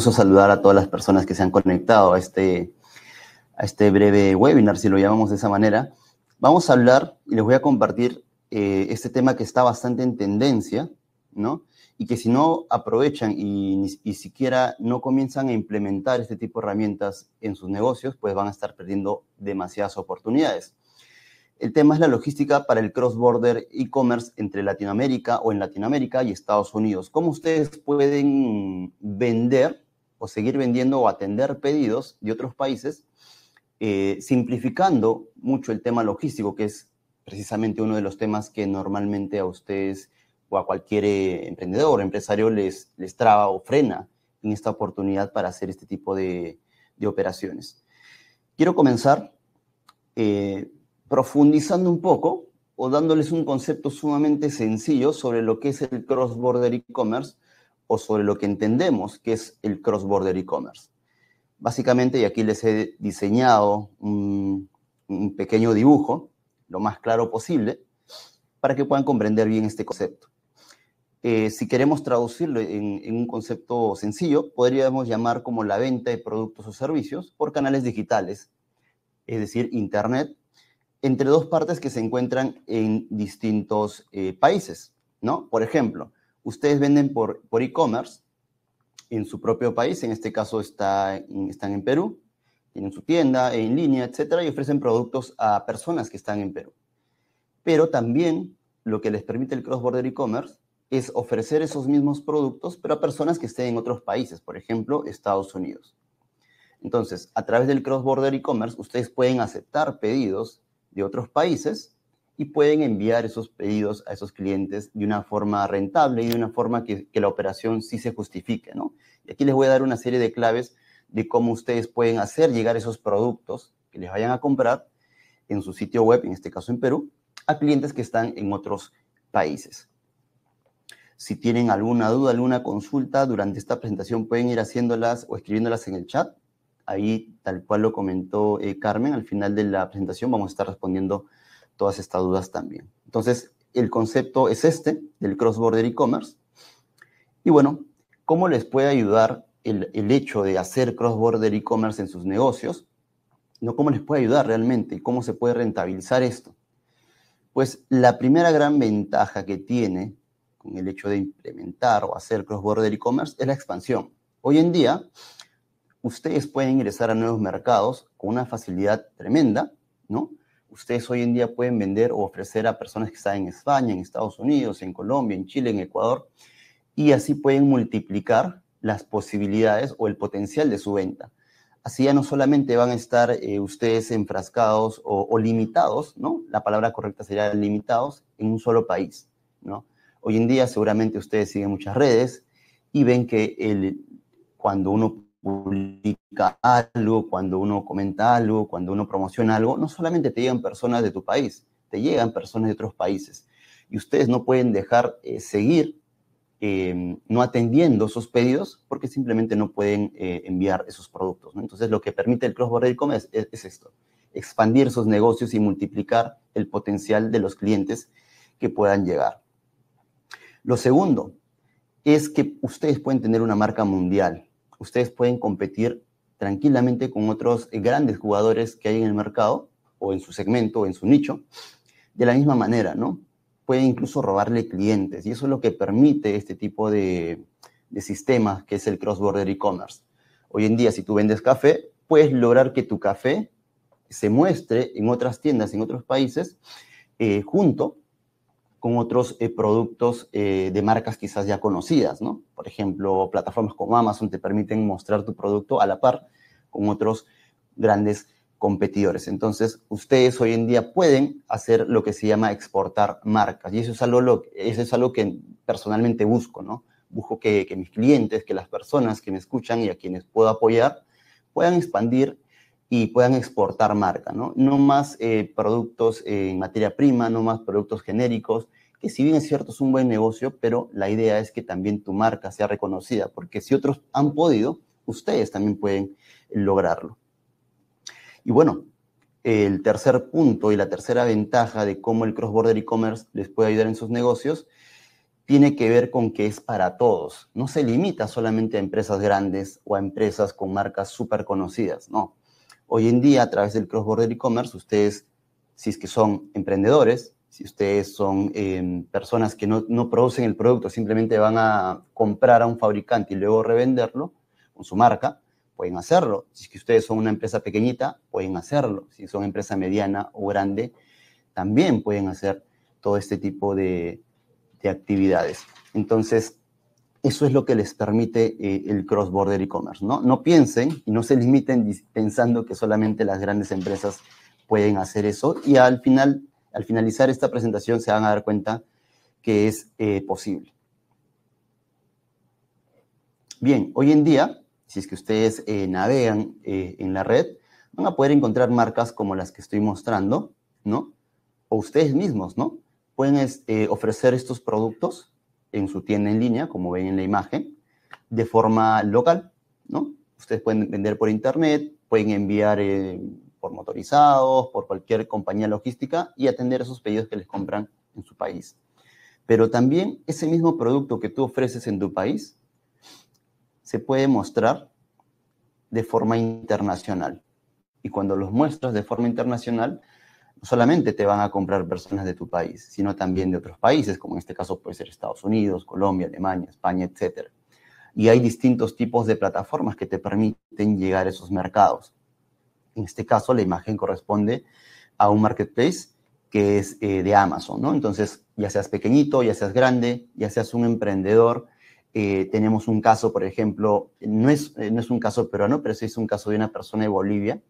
saludar a todas las personas que se han conectado a este, a este breve webinar, si lo llamamos de esa manera. Vamos a hablar y les voy a compartir eh, este tema que está bastante en tendencia, ¿no? Y que si no aprovechan y ni siquiera no comienzan a implementar este tipo de herramientas en sus negocios, pues van a estar perdiendo demasiadas oportunidades. El tema es la logística para el cross-border e-commerce entre Latinoamérica o en Latinoamérica y Estados Unidos. ¿Cómo ustedes pueden vender o seguir vendiendo o atender pedidos de otros países, eh, simplificando mucho el tema logístico, que es precisamente uno de los temas que normalmente a ustedes o a cualquier eh, emprendedor o empresario les, les traba o frena en esta oportunidad para hacer este tipo de, operaciones. Quiero comenzar eh, profundizando un poco o dándoles un concepto sumamente sencillo sobre lo que es el cross-border e-commerce o sobre lo que entendemos que es el cross-border e-commerce. Básicamente, y aquí les he diseñado un, pequeño dibujo, lo más claro posible, para que puedan comprender bien este concepto. Eh, si queremos traducirlo en, un concepto sencillo, podríamos llamar como la venta de productos o servicios por canales digitales, es decir, Internet, entre dos partes que se encuentran en distintos eh, países, ¿no? Por ejemplo, ustedes venden por, por e-commerce en su propio país, en este caso está, están en Perú, tienen su tienda en línea, etcétera, y ofrecen productos a personas que están en Perú. Pero también lo que les permite el cross-border e-commerce es ofrecer esos mismos productos, pero a personas que estén en otros países, por ejemplo, Estados Unidos. Entonces, a través del cross-border e-commerce, ustedes pueden aceptar pedidos de otros países y pueden enviar esos pedidos a esos clientes de una forma rentable y de una forma que, la operación sí se justifique, ¿no? Y aquí les voy a dar una serie de claves de cómo ustedes pueden hacer llegar esos productos que les vayan a comprar en su sitio web, en este caso en Perú, a clientes que están en otros países. Si tienen alguna duda, alguna consulta durante esta presentación, pueden ir haciéndolas o escribiéndolas en el chat. Ahí, tal cual lo comentó eh, Carmen, al final de la presentación vamos a estar respondiendo todas estas dudas también. Entonces, el concepto es este del cross-border e-commerce. Y bueno, ¿cómo les puede ayudar el, hecho de hacer cross-border e-commerce en sus negocios? ¿No? ¿Cómo les puede ayudar realmente? ¿Cómo se puede rentabilizar esto? Pues la primera gran ventaja que tiene con el hecho de implementar o hacer cross-border e-commerce es la expansión. Hoy en día, ustedes pueden ingresar a nuevos mercados con una facilidad tremenda, ¿no? ustedes hoy en día pueden vender o ofrecer a personas que están en España, en Estados Unidos, en Colombia, en Chile, en Ecuador, y así pueden multiplicar las posibilidades o el potencial de su venta. Así ya no solamente van a estar eh, ustedes enfrascados o, limitados, ¿no? La palabra correcta sería limitados en un solo país, ¿no? Hoy en día seguramente ustedes siguen muchas redes y ven que cuando uno publica algo, cuando uno comenta algo, cuando uno promociona algo, no solamente te llegan personas de tu país, te llegan personas de otros países. Y ustedes no pueden dejar eh, seguir em, no atendiendo esos pedidos porque simplemente no pueden eh, enviar esos productos. Entonces, lo que permite el cross-border e-commerce es esto, expandir sus negocios y multiplicar el potencial de los clientes que puedan llegar. Lo segundo es que ustedes pueden tener una marca mundial ustedes pueden competir tranquilamente con otros eh, grandes jugadores que hay en el mercado o en su segmento o en su nicho, de la misma manera, ¿no? Pueden incluso robarle clientes y eso es lo que permite este tipo de, de sistemas que es el cross-border e-commerce. Hoy en día, si tú vendes café, puedes lograr que tu café se muestre en otras tiendas, en otros países, eh, junto con otros eh, productos eh, de marcas quizás ya conocidas, ¿no? Por ejemplo, plataformas como Amazon te permiten mostrar tu producto a la par con otros grandes competidores. Entonces, ustedes hoy en día pueden hacer lo que se llama exportar marcas. Y eso es algo, es algo que personalmente busco, ¿no? Busco que, mis clientes, que las personas que me escuchan y a quienes puedo apoyar, puedan expandir y puedan exportar marca, ¿no? No más eh, productos en materia prima, no más productos genéricos, que si bien es cierto es un buen negocio, pero la idea es que también tu marca sea reconocida, porque si otros han podido, ustedes también pueden lograrlo. Y bueno, el tercer punto y la tercera ventaja de cómo el cross-border e-commerce les puede ayudar en sus negocios tiene que ver con que es para todos. No se limita solamente a empresas grandes o a empresas con marcas súper conocidas, no. Hoy en día, a través del cross-border e-commerce, ustedes, si es que son emprendedores, si ustedes son em, personas que no, no, producen el producto, simplemente van a comprar a un fabricante y luego revenderlo con su marca, pueden hacerlo. Si ustedes son una empresa pequeñita, pueden hacerlo. Si son empresa mediana o grande, también pueden hacer todo este tipo de, de actividades. Entonces, eso es lo que les permite eh, el cross-border e-commerce. ¿no? no piensen y no se limiten pensando que solamente las grandes empresas pueden hacer eso y al final al finalizar esta presentación se van a dar cuenta que es eh, posible. Bien, hoy en día, si es que ustedes eh, navegan eh, en la red, van a poder encontrar marcas como las que estoy mostrando, ¿no? O ustedes mismos, ¿no? Pueden ofrecer estos productos en su tienda en línea, como ven en la imagen, de forma local, ¿no? Ustedes pueden vender por internet, pueden enviar motorizados, por cualquier compañía logística y atender esos pedidos que les compran en su país. Pero también ese mismo producto que tú ofreces en tu país se puede mostrar de forma internacional. Y cuando los muestras de forma internacional, no solamente te van a comprar personas de tu país, sino también de otros países, como en este caso puede ser Estados Unidos, Colombia, Alemania, España, etc. Y hay distintos tipos de plataformas que te permiten llegar a esos mercados. En este caso, la imagen corresponde a un marketplace que es eh, de Amazon, ¿no? Entonces, ya seas pequeñito, ya seas grande, ya seas un emprendedor, eh, tenemos un caso, por ejemplo, no es, eh, no es un caso peruano, pero sí es un caso de una persona de Bolivia,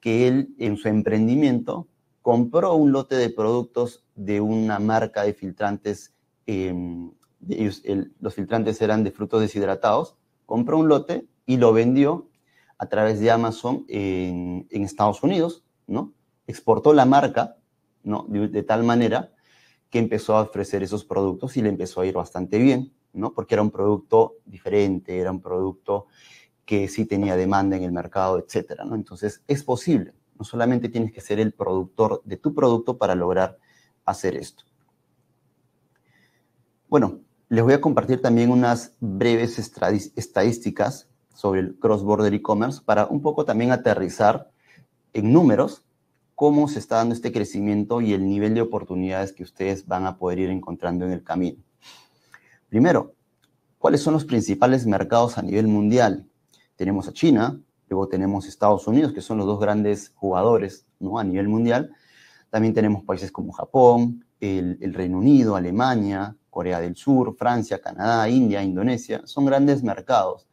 que él en su emprendimiento compró un lote de productos de una marca de filtrantes, em, los filtrantes eran de frutos deshidratados, compró un lote y lo vendió a través de Amazon en, Estados Unidos, ¿no? Exportó la marca, ¿no? De, tal manera que empezó a ofrecer esos productos y le empezó a ir bastante bien, ¿no? Porque era un producto diferente, era un producto que sí tenía demanda en el mercado, etcétera, ¿no? Entonces, es posible. No solamente tienes que ser el productor de tu producto para lograr hacer esto. Bueno, les voy a compartir también unas breves estadísticas sobre el cross-border e-commerce para un poco también aterrizar en números cómo se está dando este crecimiento y el nivel de oportunidades que ustedes van a poder ir encontrando en el camino. Primero, ¿cuáles son los principales mercados a nivel mundial? Tenemos a China, luego tenemos Estados Unidos, que son los dos grandes jugadores ¿no? a nivel mundial. También tenemos países como Japón, el Reino Unido, Alemania, Corea del Sur, Francia, Canadá, India, Indonesia. Son grandes mercados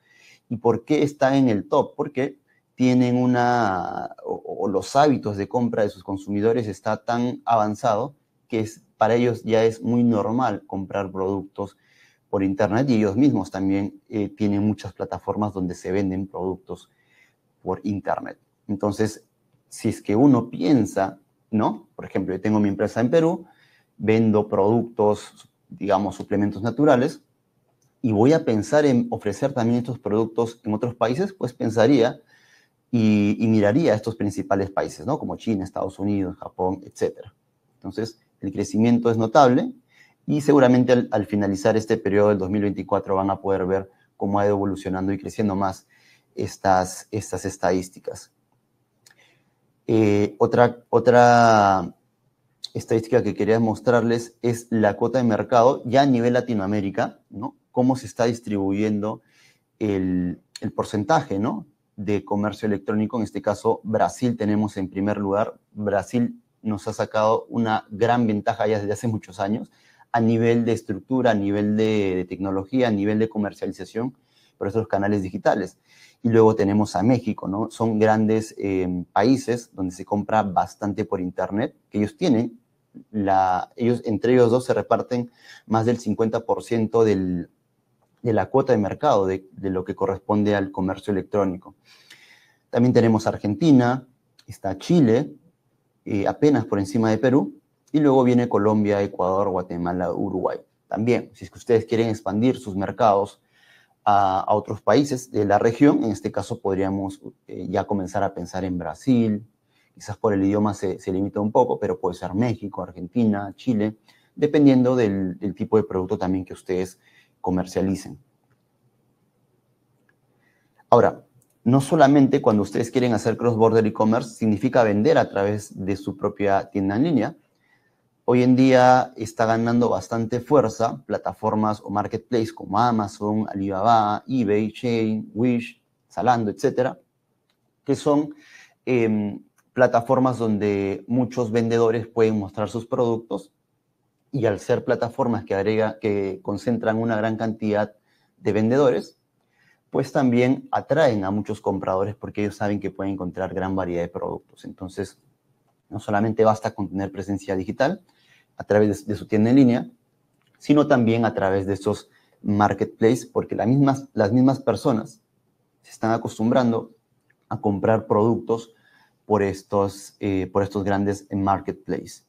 ¿Y por qué está en el top? Porque tienen una, o, los hábitos de compra de sus consumidores está tan avanzado que para ellos ya es muy normal comprar productos por internet y ellos mismos también eh, tienen muchas plataformas donde se venden productos por internet. Entonces, si es que uno piensa, ¿no? Por ejemplo, yo tengo mi empresa en Perú, vendo productos, digamos, suplementos naturales, y voy a pensar en ofrecer también estos productos en otros países, pues pensaría y, miraría a estos principales países, ¿no? Como China, Estados Unidos, Japón, etc. Entonces, el crecimiento es notable y seguramente al, finalizar este periodo del 2024 van a poder ver cómo ha ido evolucionando y creciendo más estas, estas estadísticas. Eh, otra, otra estadística que quería mostrarles es la cuota de mercado ya a nivel Latinoamérica, ¿no? cómo se está distribuyendo el, porcentaje ¿no? de comercio electrónico. En este caso, Brasil tenemos en primer lugar. Brasil nos ha sacado una gran ventaja ya desde hace muchos años a nivel de estructura, a nivel de, tecnología, a nivel de comercialización por esos canales digitales. Y luego tenemos a México, ¿no? Son grandes em, países donde se compra bastante por Internet, que ellos tienen, la, ellos, entre ellos dos se reparten más del 50% del, de la cuota de mercado de, lo que corresponde al comercio electrónico. También tenemos Argentina, está Chile, eh, apenas por encima de Perú, y luego viene Colombia, Ecuador, Guatemala, Uruguay. También, si es que ustedes quieren expandir sus mercados a, otros países de la región, en este caso podríamos eh, ya comenzar a pensar en Brasil, quizás por el idioma se, limita un poco, pero puede ser México, Argentina, Chile, dependiendo del, del tipo de producto también que ustedes comercialicen. Ahora, no solamente cuando ustedes quieren hacer cross-border e-commerce significa vender a través de su propia tienda en línea. Hoy en día está ganando bastante fuerza plataformas o marketplaces como Amazon, Alibaba, eBay, Chain, Wish, Zalando, etcétera, que son em, plataformas donde muchos vendedores pueden mostrar sus productos y al ser plataformas que, agrega, que concentran una gran cantidad de vendedores, pues también atraen a muchos compradores porque ellos saben que pueden encontrar gran variedad de productos. Entonces, no solamente basta con tener presencia digital a través de, su tienda en línea, sino también a través de esos marketplaces, porque las mismas, las mismas personas se están acostumbrando a comprar productos por estos, eh, por estos grandes marketplaces.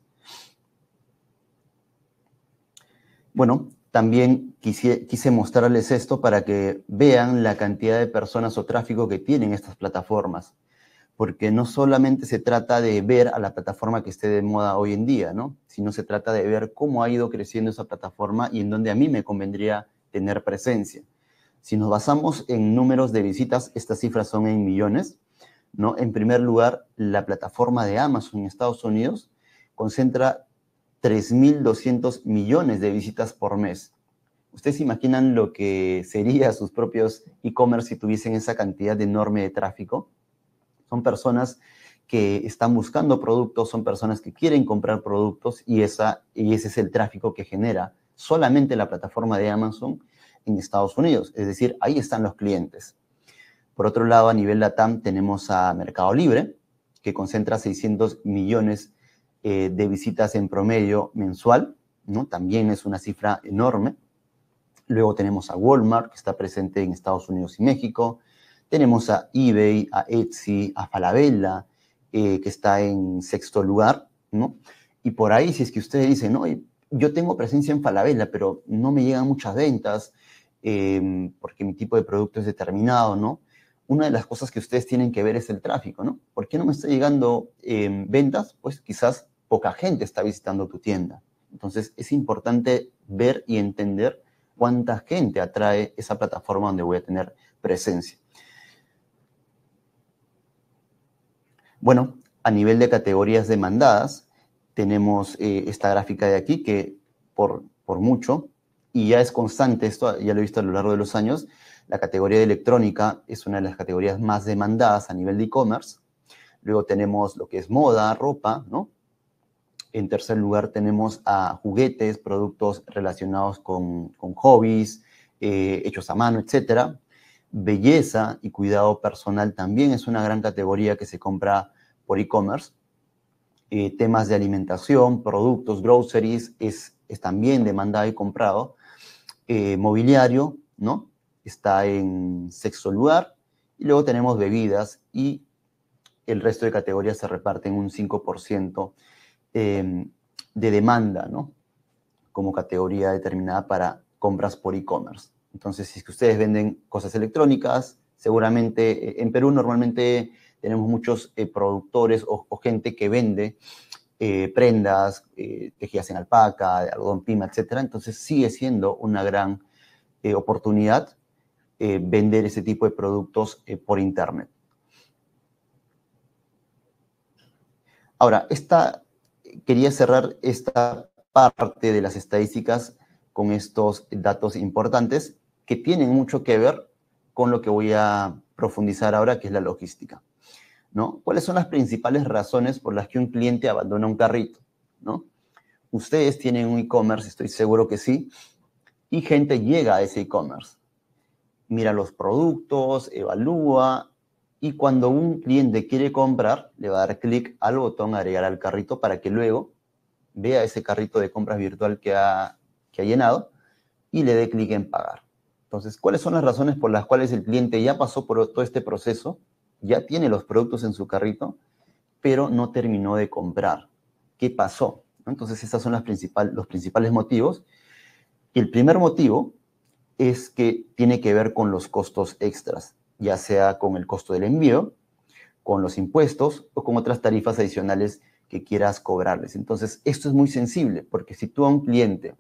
Bueno, también quise, mostrarles esto para que vean la cantidad de personas o tráfico que tienen estas plataformas, porque no solamente se trata de ver a la plataforma que esté de moda hoy en día, ¿no? sino se trata de ver cómo ha ido creciendo esa plataforma y en dónde a mí me convendría tener presencia. Si nos basamos en números de visitas, estas cifras son en millones. ¿no? En primer lugar, la plataforma de Amazon en Estados Unidos concentra 3.200 millones de visitas por mes. ¿Ustedes se imaginan lo que sería sus propios e-commerce si tuviesen esa cantidad enorme de tráfico? Son personas que están buscando productos, son personas que quieren comprar productos y, esa, y ese es el tráfico que genera solamente la plataforma de Amazon en Estados Unidos. Es decir, ahí están los clientes. Por otro lado, a nivel LATAM tenemos a Mercado Libre, que concentra 600 millones eh, de visitas en promedio mensual, ¿no? También es una cifra enorme. Luego tenemos a Walmart, que está presente en Estados Unidos y México. Tenemos a eBay, a Etsy, a Falabella, eh, que está en sexto lugar, ¿no? Y por ahí, si es que ustedes dicen, no, yo tengo presencia en Falabella, pero no me llegan muchas ventas em, porque mi tipo de producto es determinado, ¿no? Una de las cosas que ustedes tienen que ver es el tráfico, ¿no? ¿Por qué no me está llegando em, ventas? Pues quizás poca gente está visitando tu tienda. Entonces es importante ver y entender cuánta gente atrae esa plataforma donde voy a tener presencia. Bueno, a nivel de categorías demandadas, tenemos eh, esta gráfica de aquí que por, por mucho, y ya es constante esto, ya lo he visto a lo largo de los años, la categoría de electrónica es una de las categorías más demandadas a nivel de e-commerce. Luego tenemos lo que es moda, ropa, ¿no? En tercer lugar tenemos a juguetes, productos relacionados con, hobbies, eh, hechos a mano, etc. Belleza y cuidado personal también es una gran categoría que se compra por e-commerce. Eh, temas de alimentación, productos, groceries, es, también demandado y comprado. Eh, mobiliario, ¿no? Está en sexto lugar. Y luego tenemos bebidas y el resto de categorías se reparten un 5% Em, de demanda, ¿no? Como categoría determinada para compras por e-commerce. Entonces, si ustedes venden cosas electrónicas, seguramente eh, en Perú normalmente tenemos muchos eh, productores o, gente que vende eh, prendas tejidas en alpaca, de algodón pima, etc. Entonces, sigue siendo una gran oportunidad vender ese tipo de productos por Internet. Ahora, esta, quería cerrar esta parte de las estadísticas con estos datos importantes que tienen mucho que ver con lo que voy a profundizar ahora, que es la logística. ¿no? ¿Cuáles son las principales razones por las que un cliente abandona un carrito? ¿no? Ustedes tienen un e-commerce, estoy seguro que sí, y gente llega a ese e-commerce. Mira los productos, evalúa, y cuando un cliente quiere comprar, le va a dar clic al botón agregar al carrito para que luego vea ese carrito de compras virtual que ha, ha llenado y le dé clic en pagar. Entonces, ¿cuáles son las razones por las cuales el cliente ya pasó por todo este proceso, ya tiene los productos en su carrito, pero no terminó de comprar? ¿Qué pasó? Entonces, estas son los principales motivos. el primer motivo es que tiene que ver con los costos extras ya sea con el costo del envío, con los impuestos o con otras tarifas adicionales que quieras cobrarles. Entonces, esto es muy sensible, porque si tú a un cliente,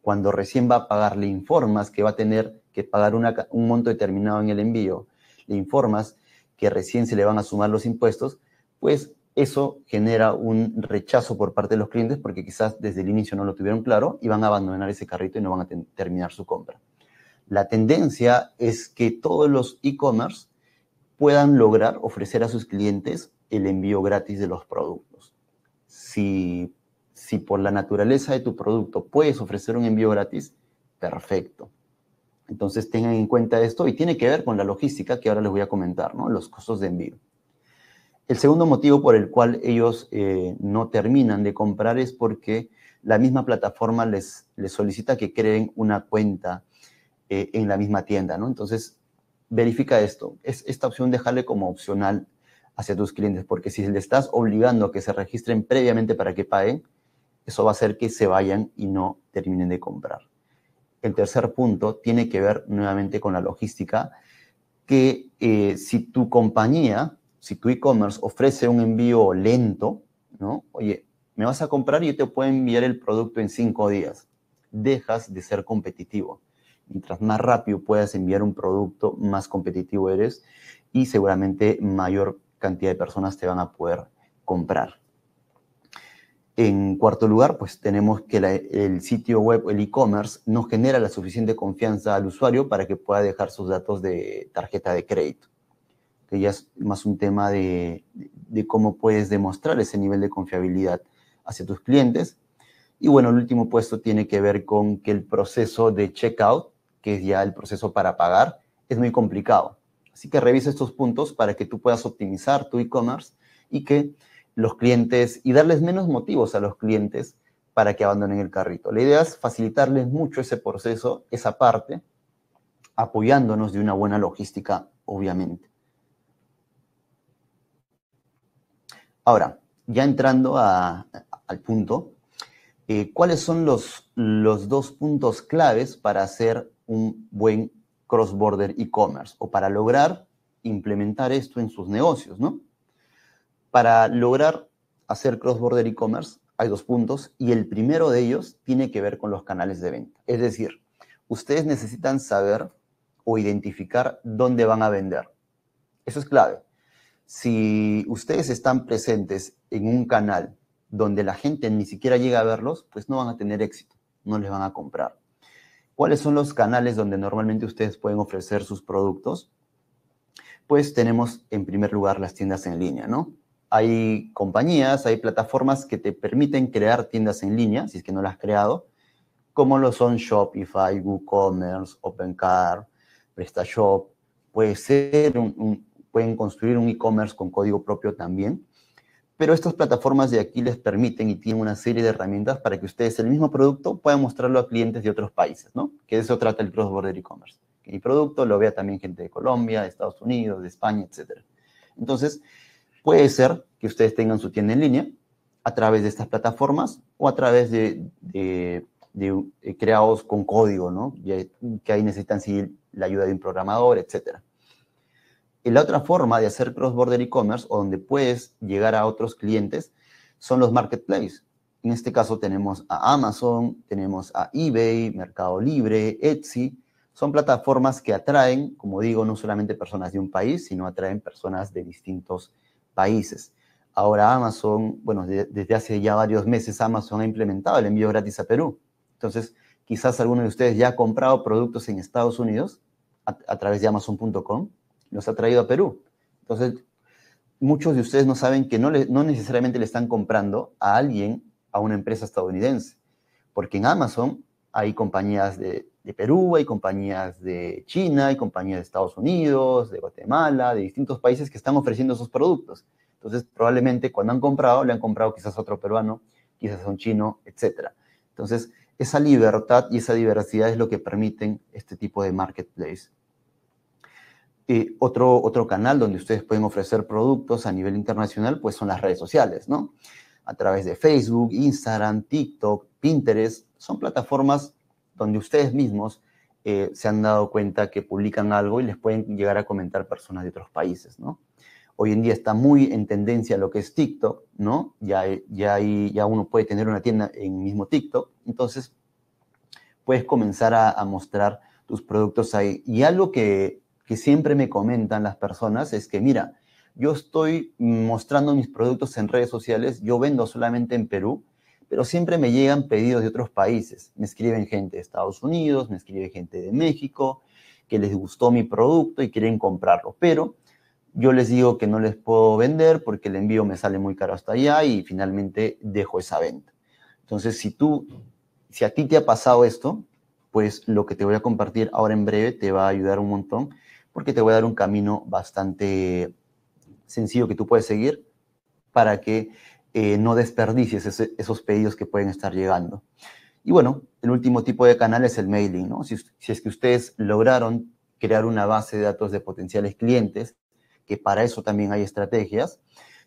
cuando recién va a pagar, le informas que va a tener que pagar un monto determinado en el envío, le informas que recién se le van a sumar los impuestos, pues eso genera un rechazo por parte de los clientes porque quizás desde el inicio no lo tuvieron claro y van a abandonar ese carrito y no van a terminar su compra. La tendencia es que todos los e-commerce puedan lograr ofrecer a sus clientes el envío gratis de los productos. Si, por la naturaleza de tu producto puedes ofrecer un envío gratis, perfecto. Entonces tengan en cuenta esto y tiene que ver con la logística que ahora les voy a comentar, ¿no? Los costos de envío. El segundo motivo por el cual ellos eh, no terminan de comprar es porque la misma plataforma les solicita que creen una cuenta eh, en la misma tienda, ¿no? Entonces, verifica esto. Es esta opción dejarle como opcional hacia tus clientes, porque si le estás obligando a que se registren previamente para que paguen, eso va a hacer que se vayan y no terminen de comprar. El tercer punto tiene que ver nuevamente con la logística, que eh, si tu compañía, si tu e-commerce ofrece un envío lento, ¿no? Oye, me vas a comprar y yo te puedo enviar el producto en cinco días. Dejas de ser competitivo Mientras más rápido puedas enviar un producto, más competitivo eres y seguramente mayor cantidad de personas te van a poder comprar. En cuarto lugar, pues tenemos que el sitio web, el e-commerce, no genera la suficiente confianza al usuario para que pueda dejar sus datos de tarjeta de crédito, que ya es más un tema de, de cómo puedes demostrar ese nivel de confiabilidad hacia tus clientes. Y bueno, el último puesto tiene que ver con que el proceso de checkout que es ya el proceso para pagar, es muy complicado. Así que revisa estos puntos para que tú puedas optimizar tu e-commerce y que los clientes y darles menos motivos a los clientes para que abandonen el carrito. La idea es facilitarles mucho ese proceso, esa parte, apoyándonos de una buena logística, obviamente. Ahora, ya entrando al punto, eh, ¿cuáles son los, los dos puntos claves para hacer un buen cross-border e-commerce o para lograr implementar esto en sus negocios, ¿no? Para lograr hacer cross-border e-commerce hay dos puntos y el primero de ellos tiene que ver con los canales de venta. Es decir, ustedes necesitan saber o identificar dónde van a vender. Eso es clave. Si ustedes están presentes en un canal donde la gente ni siquiera llega a verlos, pues no van a tener éxito, no les van a comprar. ¿Cuáles son los canales donde normalmente ustedes pueden ofrecer sus productos? Pues tenemos en primer lugar las tiendas en línea, ¿no? Hay compañías, hay plataformas que te permiten crear tiendas en línea, si es que no las has creado, como lo son Shopify, WooCommerce, OpenCart, PrestaShop. Puede ser pueden construir un e-commerce con código propio también. Pero estas plataformas de aquí les permiten y tienen una serie de herramientas para que ustedes el mismo producto puedan mostrarlo a clientes de otros países, ¿no? Que de eso trata el cross-border e-commerce. Que mi producto lo vea también gente de Colombia, de Estados Unidos, de España, etcétera. Entonces, puede ser que ustedes tengan su tienda en línea a través de estas plataformas o a través de, eh, creados con código, ¿no? Que ahí necesitan seguir la ayuda de un programador, etcétera la otra forma de hacer cross-border e-commerce o donde puedes llegar a otros clientes son los marketplaces. En este caso tenemos a Amazon, tenemos a eBay, Mercado Libre, Etsy. Son plataformas que atraen, como digo, no solamente personas de un país, sino atraen personas de distintos países. Ahora Amazon, bueno, desde hace ya varios meses Amazon ha implementado el envío gratis a Perú. Entonces, quizás alguno de ustedes ya ha comprado productos en Estados Unidos a través de amazon.com los ha traído a Perú. Entonces, muchos de ustedes no saben que no, necesariamente le están comprando a alguien, a una empresa estadounidense, porque en Amazon hay compañías de, Perú, hay compañías de China, hay compañías de Estados Unidos, de Guatemala, de distintos países que están ofreciendo esos productos. Entonces, probablemente cuando han comprado, le han comprado quizás a otro peruano, quizás a un chino, etc. Entonces, esa libertad y esa diversidad es lo que permiten este tipo de marketplace. Eh, otro, otro canal donde ustedes pueden ofrecer productos a nivel internacional, pues son las redes sociales, ¿no? A través de Facebook, Instagram, TikTok, Pinterest, son plataformas donde ustedes mismos eh, se han dado cuenta que publican algo y les pueden llegar a comentar personas de otros países, ¿no? Hoy en día está muy en tendencia lo que es TikTok, ¿no? Ya, ya, hay, ya uno puede tener una tienda en mismo TikTok, entonces puedes comenzar a, a mostrar tus productos ahí. Y algo que que siempre me comentan las personas es que, mira, yo estoy mostrando mis productos en redes sociales, yo vendo solamente en Perú, pero siempre me llegan pedidos de otros países. Me escriben gente de Estados Unidos, me escribe gente de México, que les gustó mi producto y quieren comprarlo, pero yo les digo que no les puedo vender porque el envío me sale muy caro hasta allá y finalmente dejo esa venta. Entonces, si tú, si a ti te ha pasado esto, pues lo que te voy a compartir ahora en breve te va a ayudar un montón porque te voy a dar un camino bastante sencillo que tú puedes seguir para que eh, no desperdicies esos pedidos que pueden estar llegando. Y bueno, el último tipo de canal es el mailing, ¿no? Si, es que ustedes lograron crear una base de datos de potenciales clientes, que para eso también hay estrategias,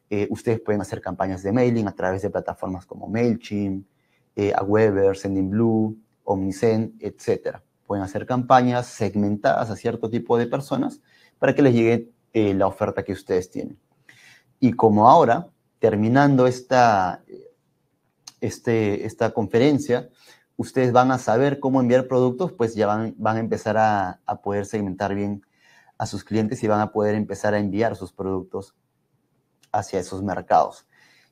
eh, ustedes pueden hacer campañas de mailing a través de plataformas como MailChimp, eh, Aweber, SendingBlue, OmniSend, etcétera pueden hacer campañas segmentadas a cierto tipo de personas para que les llegue eh, la oferta que ustedes tienen. Y como ahora, terminando esta, este, esta conferencia, ustedes van a saber cómo enviar productos, pues ya van, van a empezar a, a poder segmentar bien a sus clientes y van a poder empezar a enviar sus productos hacia esos mercados.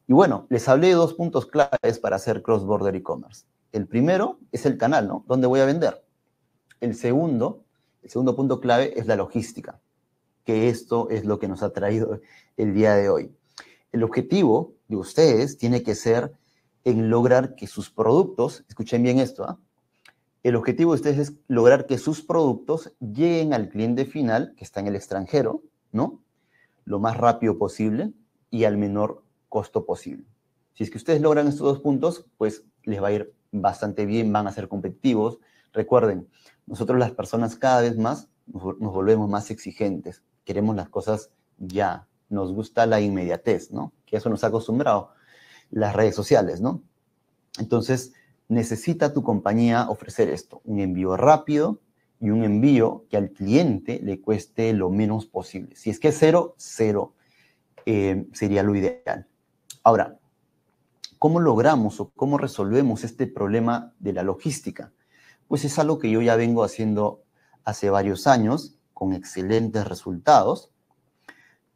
Y bueno, les hablé de dos puntos claves para hacer cross-border e-commerce. El primero es el canal, ¿no? ¿Dónde voy a vender? El segundo, el segundo punto clave es la logística, que esto es lo que nos ha traído el día de hoy. El objetivo de ustedes tiene que ser en lograr que sus productos, escuchen bien esto, ¿ah? El objetivo de ustedes es lograr que sus productos lleguen al cliente final que está en el extranjero, ¿no? Lo más rápido posible y al menor costo posible. Si es que ustedes logran estos dos puntos, pues les va a ir bastante bien, van a ser competitivos. Recuerden, nosotros las personas cada vez más nos volvemos más exigentes, queremos las cosas ya, nos gusta la inmediatez, ¿no? Que eso nos ha acostumbrado las redes sociales, ¿no? Entonces, necesita tu compañía ofrecer esto, un envío rápido y un envío que al cliente le cueste lo menos posible. Si es que cero, cero eh, sería lo ideal. Ahora, ¿cómo logramos o cómo resolvemos este problema de la logística? pues es algo que yo ya vengo haciendo hace varios años con excelentes resultados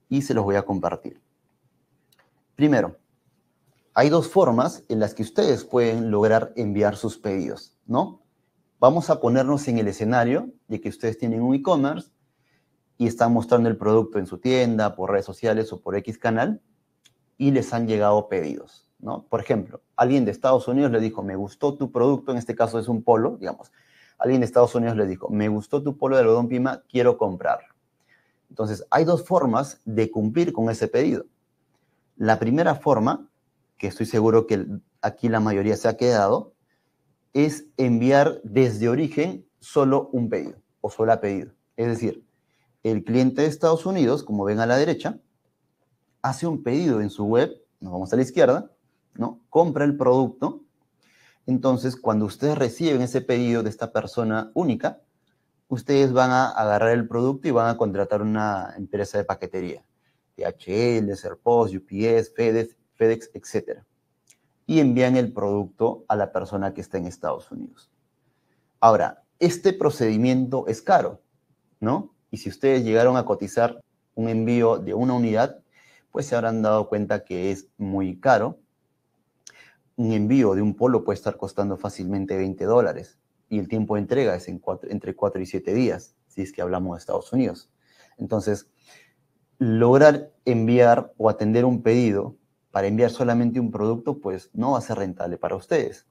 y se los voy a compartir. Primero, hay dos formas en las que ustedes pueden lograr enviar sus pedidos, ¿no? Vamos a ponernos en el escenario de que ustedes tienen un e-commerce y están mostrando el producto en su tienda, por redes sociales o por X canal y les han llegado pedidos. ¿no? Por ejemplo, alguien de Estados Unidos le dijo, me gustó tu producto, en este caso es un polo, digamos. Alguien de Estados Unidos le dijo, me gustó tu polo de algodón pima, quiero comprarlo. Entonces, hay dos formas de cumplir con ese pedido. La primera forma, que estoy seguro que aquí la mayoría se ha quedado, es enviar desde origen solo un pedido o solo un pedido. Es decir, el cliente de Estados Unidos, como ven a la derecha, hace un pedido en su web, nos vamos a la izquierda, ¿no? Compra el producto. Entonces, cuando ustedes reciben ese pedido de esta persona única, ustedes van a agarrar el producto y van a contratar una empresa de paquetería. DHL, post UPS, FedEx, FedEx, etc. Y envían el producto a la persona que está en Estados Unidos. Ahora, este procedimiento es caro, ¿no? Y si ustedes llegaron a cotizar un envío de una unidad, pues se habrán dado cuenta que es muy caro un envío de un polo puede estar costando fácilmente 20 dólares y el tiempo de entrega es en cuatro, entre 4 y 7 días, si es que hablamos de Estados Unidos. Entonces, lograr enviar o atender un pedido para enviar solamente un producto, pues no va a ser rentable para ustedes,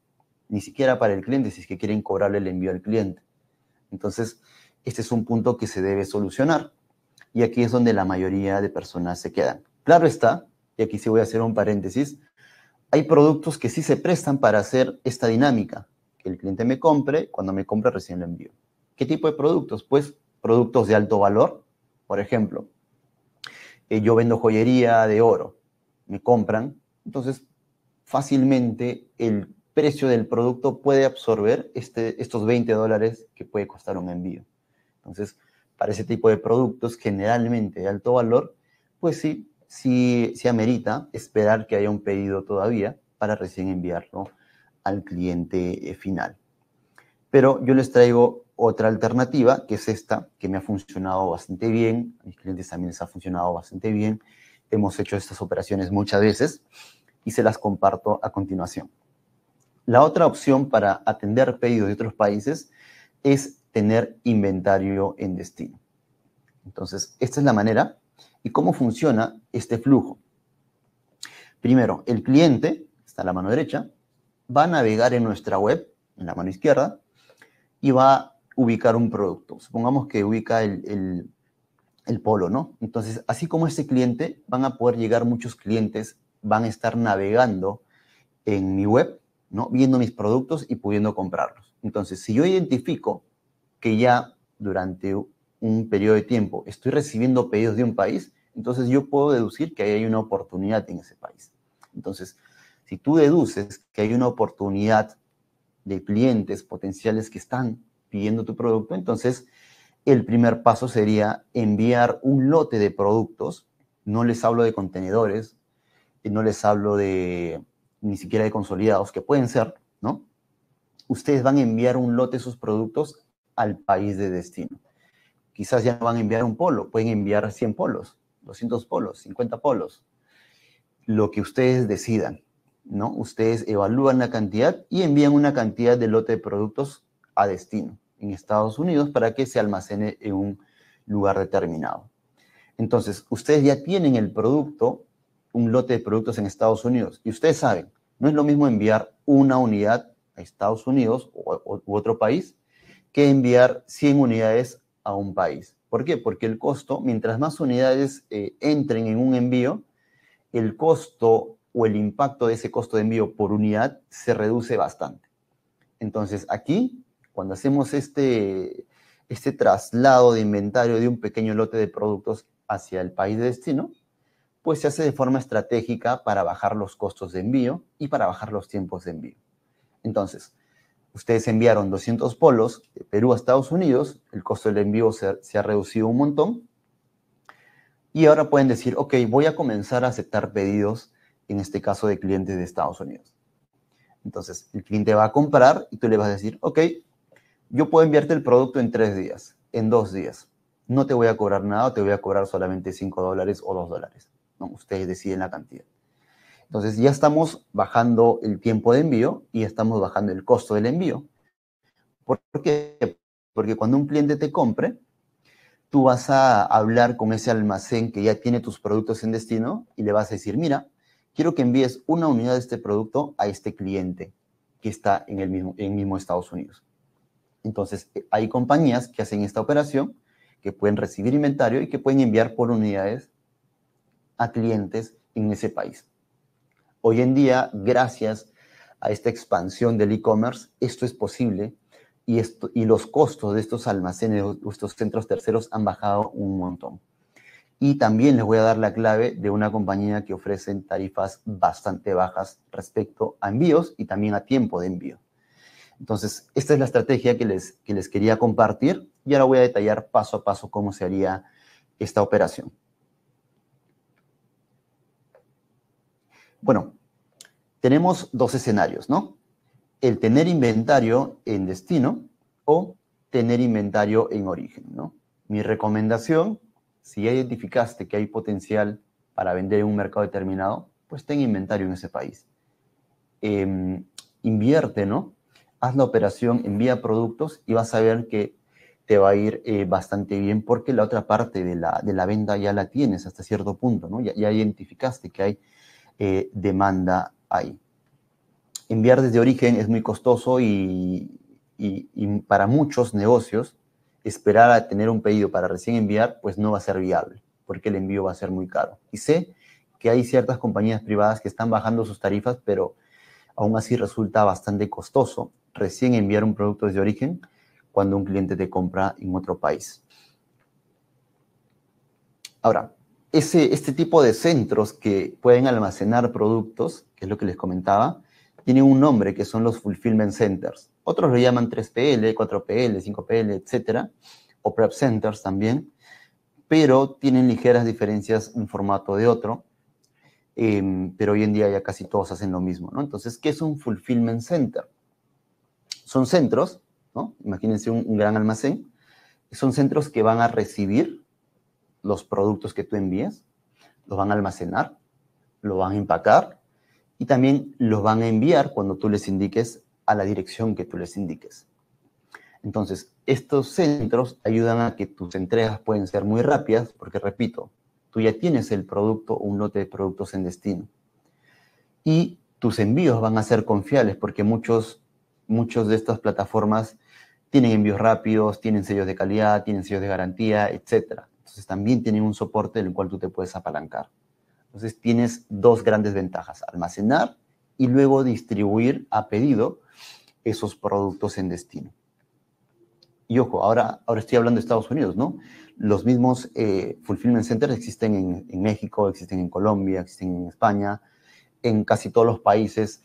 ni siquiera para el cliente, si es que quieren cobrarle el envío al cliente. Entonces, este es un punto que se debe solucionar y aquí es donde la mayoría de personas se quedan. Claro está, y aquí sí voy a hacer un paréntesis, hay productos que sí se prestan para hacer esta dinámica. Que el cliente me compre, cuando me compre recién lo envío. ¿Qué tipo de productos? Pues productos de alto valor. Por ejemplo, eh, yo vendo joyería de oro, me compran, entonces fácilmente el precio del producto puede absorber este, estos 20 dólares que puede costar un envío. Entonces, para ese tipo de productos generalmente de alto valor, pues sí, si, si amerita esperar que haya un pedido todavía para recién enviarlo al cliente eh, final. Pero yo les traigo otra alternativa, que es esta, que me ha funcionado bastante bien, a mis clientes también les ha funcionado bastante bien, hemos hecho estas operaciones muchas veces y se las comparto a continuación. La otra opción para atender pedidos de otros países es tener inventario en destino. Entonces, esta es la manera y cómo funciona este flujo. Primero, el cliente, está en la mano derecha, va a navegar en nuestra web, en la mano izquierda, y va a ubicar un producto. Supongamos que ubica el, polo, ¿no? Entonces, así como este cliente, van a poder llegar muchos clientes, van a estar navegando en mi web, ¿no? Viendo mis productos y pudiendo comprarlos. Entonces, si yo identifico que ya durante un periodo de tiempo, estoy recibiendo pedidos de un país, entonces yo puedo deducir que hay una oportunidad en ese país. Entonces, si tú deduces que hay una oportunidad de clientes potenciales que están pidiendo tu producto, entonces el primer paso sería enviar un lote de productos. No les hablo de contenedores, no les hablo de ni siquiera de consolidados, que pueden ser, ¿no? Ustedes van a enviar un lote de sus productos al país de destino quizás ya van a enviar un polo, pueden enviar 100 polos, 200 polos, 50 polos, lo que ustedes decidan, ¿no? Ustedes evalúan la cantidad y envían una cantidad de lote de productos a destino en Estados Unidos para que se almacene en un lugar determinado. Entonces, ustedes ya tienen el producto, un lote de productos en Estados Unidos y ustedes saben, no es lo mismo enviar una unidad a Estados Unidos u otro país que enviar 100 unidades a a un país. ¿Por qué? Porque el costo, mientras más unidades eh, entren en un envío, el costo o el impacto de ese costo de envío por unidad se reduce bastante. Entonces aquí, cuando hacemos este, este traslado de inventario de un pequeño lote de productos hacia el país de destino, pues se hace de forma estratégica para bajar los costos de envío y para bajar los tiempos de envío. Entonces, ustedes enviaron 200 polos de Perú a Estados Unidos, el costo del envío se, ha reducido un montón, y ahora pueden decir, ok, voy a comenzar a aceptar pedidos, en este caso de clientes de Estados Unidos. Entonces, el cliente va a comprar y tú le vas a decir, ok, yo puedo enviarte el producto en tres días, en dos días. No te voy a cobrar nada, te voy a cobrar solamente 5 dólares o 2 dólares. ustedes deciden la cantidad. Entonces ya estamos bajando el tiempo de envío y estamos bajando el costo del envío. ¿Por qué? Porque cuando un cliente te compre, tú vas a hablar con ese almacén que ya tiene tus productos en destino y le vas a decir, mira, quiero que envíes una unidad de este producto a este cliente que está en el mismo, mismo Estados Unidos. Entonces, eh, hay compañías que hacen esta operación, que pueden recibir inventario y que pueden enviar por unidades a clientes en ese país. Hoy en día, gracias a esta expansión del e-commerce, esto es posible y, los costos de estos almacenes, estos centros terceros han bajado un montón. Y también les voy a dar la clave de una compañía que ofrece tarifas bastante bajas respecto a envíos y también a tiempo de envío. Entonces, esta es la estrategia que les, que les quería compartir y ahora voy a detallar paso a paso cómo se haría esta operación. Bueno, tenemos dos escenarios, ¿no? El tener inventario en destino o tener inventario en origen, ¿no? Mi recomendación, si ya identificaste que hay potencial para vender en un mercado determinado, pues ten inventario en ese país. Em, invierte, ¿no? Haz la operación, envía productos y vas a ver que te va a ir eh, bastante bien porque la otra parte de la, de la, venta ya la tienes hasta cierto punto, ¿no? ya identificaste que hay eh, demanda hay. Enviar desde origen es muy costoso y, y, para muchos negocios esperar a tener un pedido para recién enviar pues no va a ser viable porque el envío va a ser muy caro. Y sé que hay ciertas compañías privadas que están bajando sus tarifas, pero aún así resulta bastante costoso recién enviar un producto desde origen cuando un cliente te compra en otro país. Ahora, ese, este tipo de centros que pueden almacenar productos, que es lo que les comentaba, tienen un nombre que son los fulfillment centers. Otros lo llaman 3PL, 4PL, 5PL, etcétera, o prep centers también, pero tienen ligeras diferencias un formato de otro. Em, pero hoy en día ya casi todos hacen lo mismo, ¿no? Entonces, ¿qué es un fulfillment center? Son centros, Imagínense un gran almacén. Son centros que van a recibir los productos que tú envíes, los van a almacenar, los van a empacar y también los van a enviar cuando tú les indiques a la dirección que tú les indiques. Entonces, estos centros ayudan a que tus entregas pueden ser muy rápidas, porque repito, tú ya tienes el producto o un lote de productos en destino. Y tus envíos van a ser confiables, porque muchos, muchos de estas plataformas tienen envíos rápidos, tienen sellos de calidad, tienen sellos de garantía, etc. Entonces también tienen un soporte en el cual tú te puedes apalancar. Entonces tienes dos grandes ventajas, almacenar y luego distribuir a pedido esos productos en destino. Y ojo, ahora, ahora estoy hablando de Estados Unidos, ¿no? Los mismos eh, fulfillment centers existen en, México, existen en Colombia, existen en España, en casi todos los países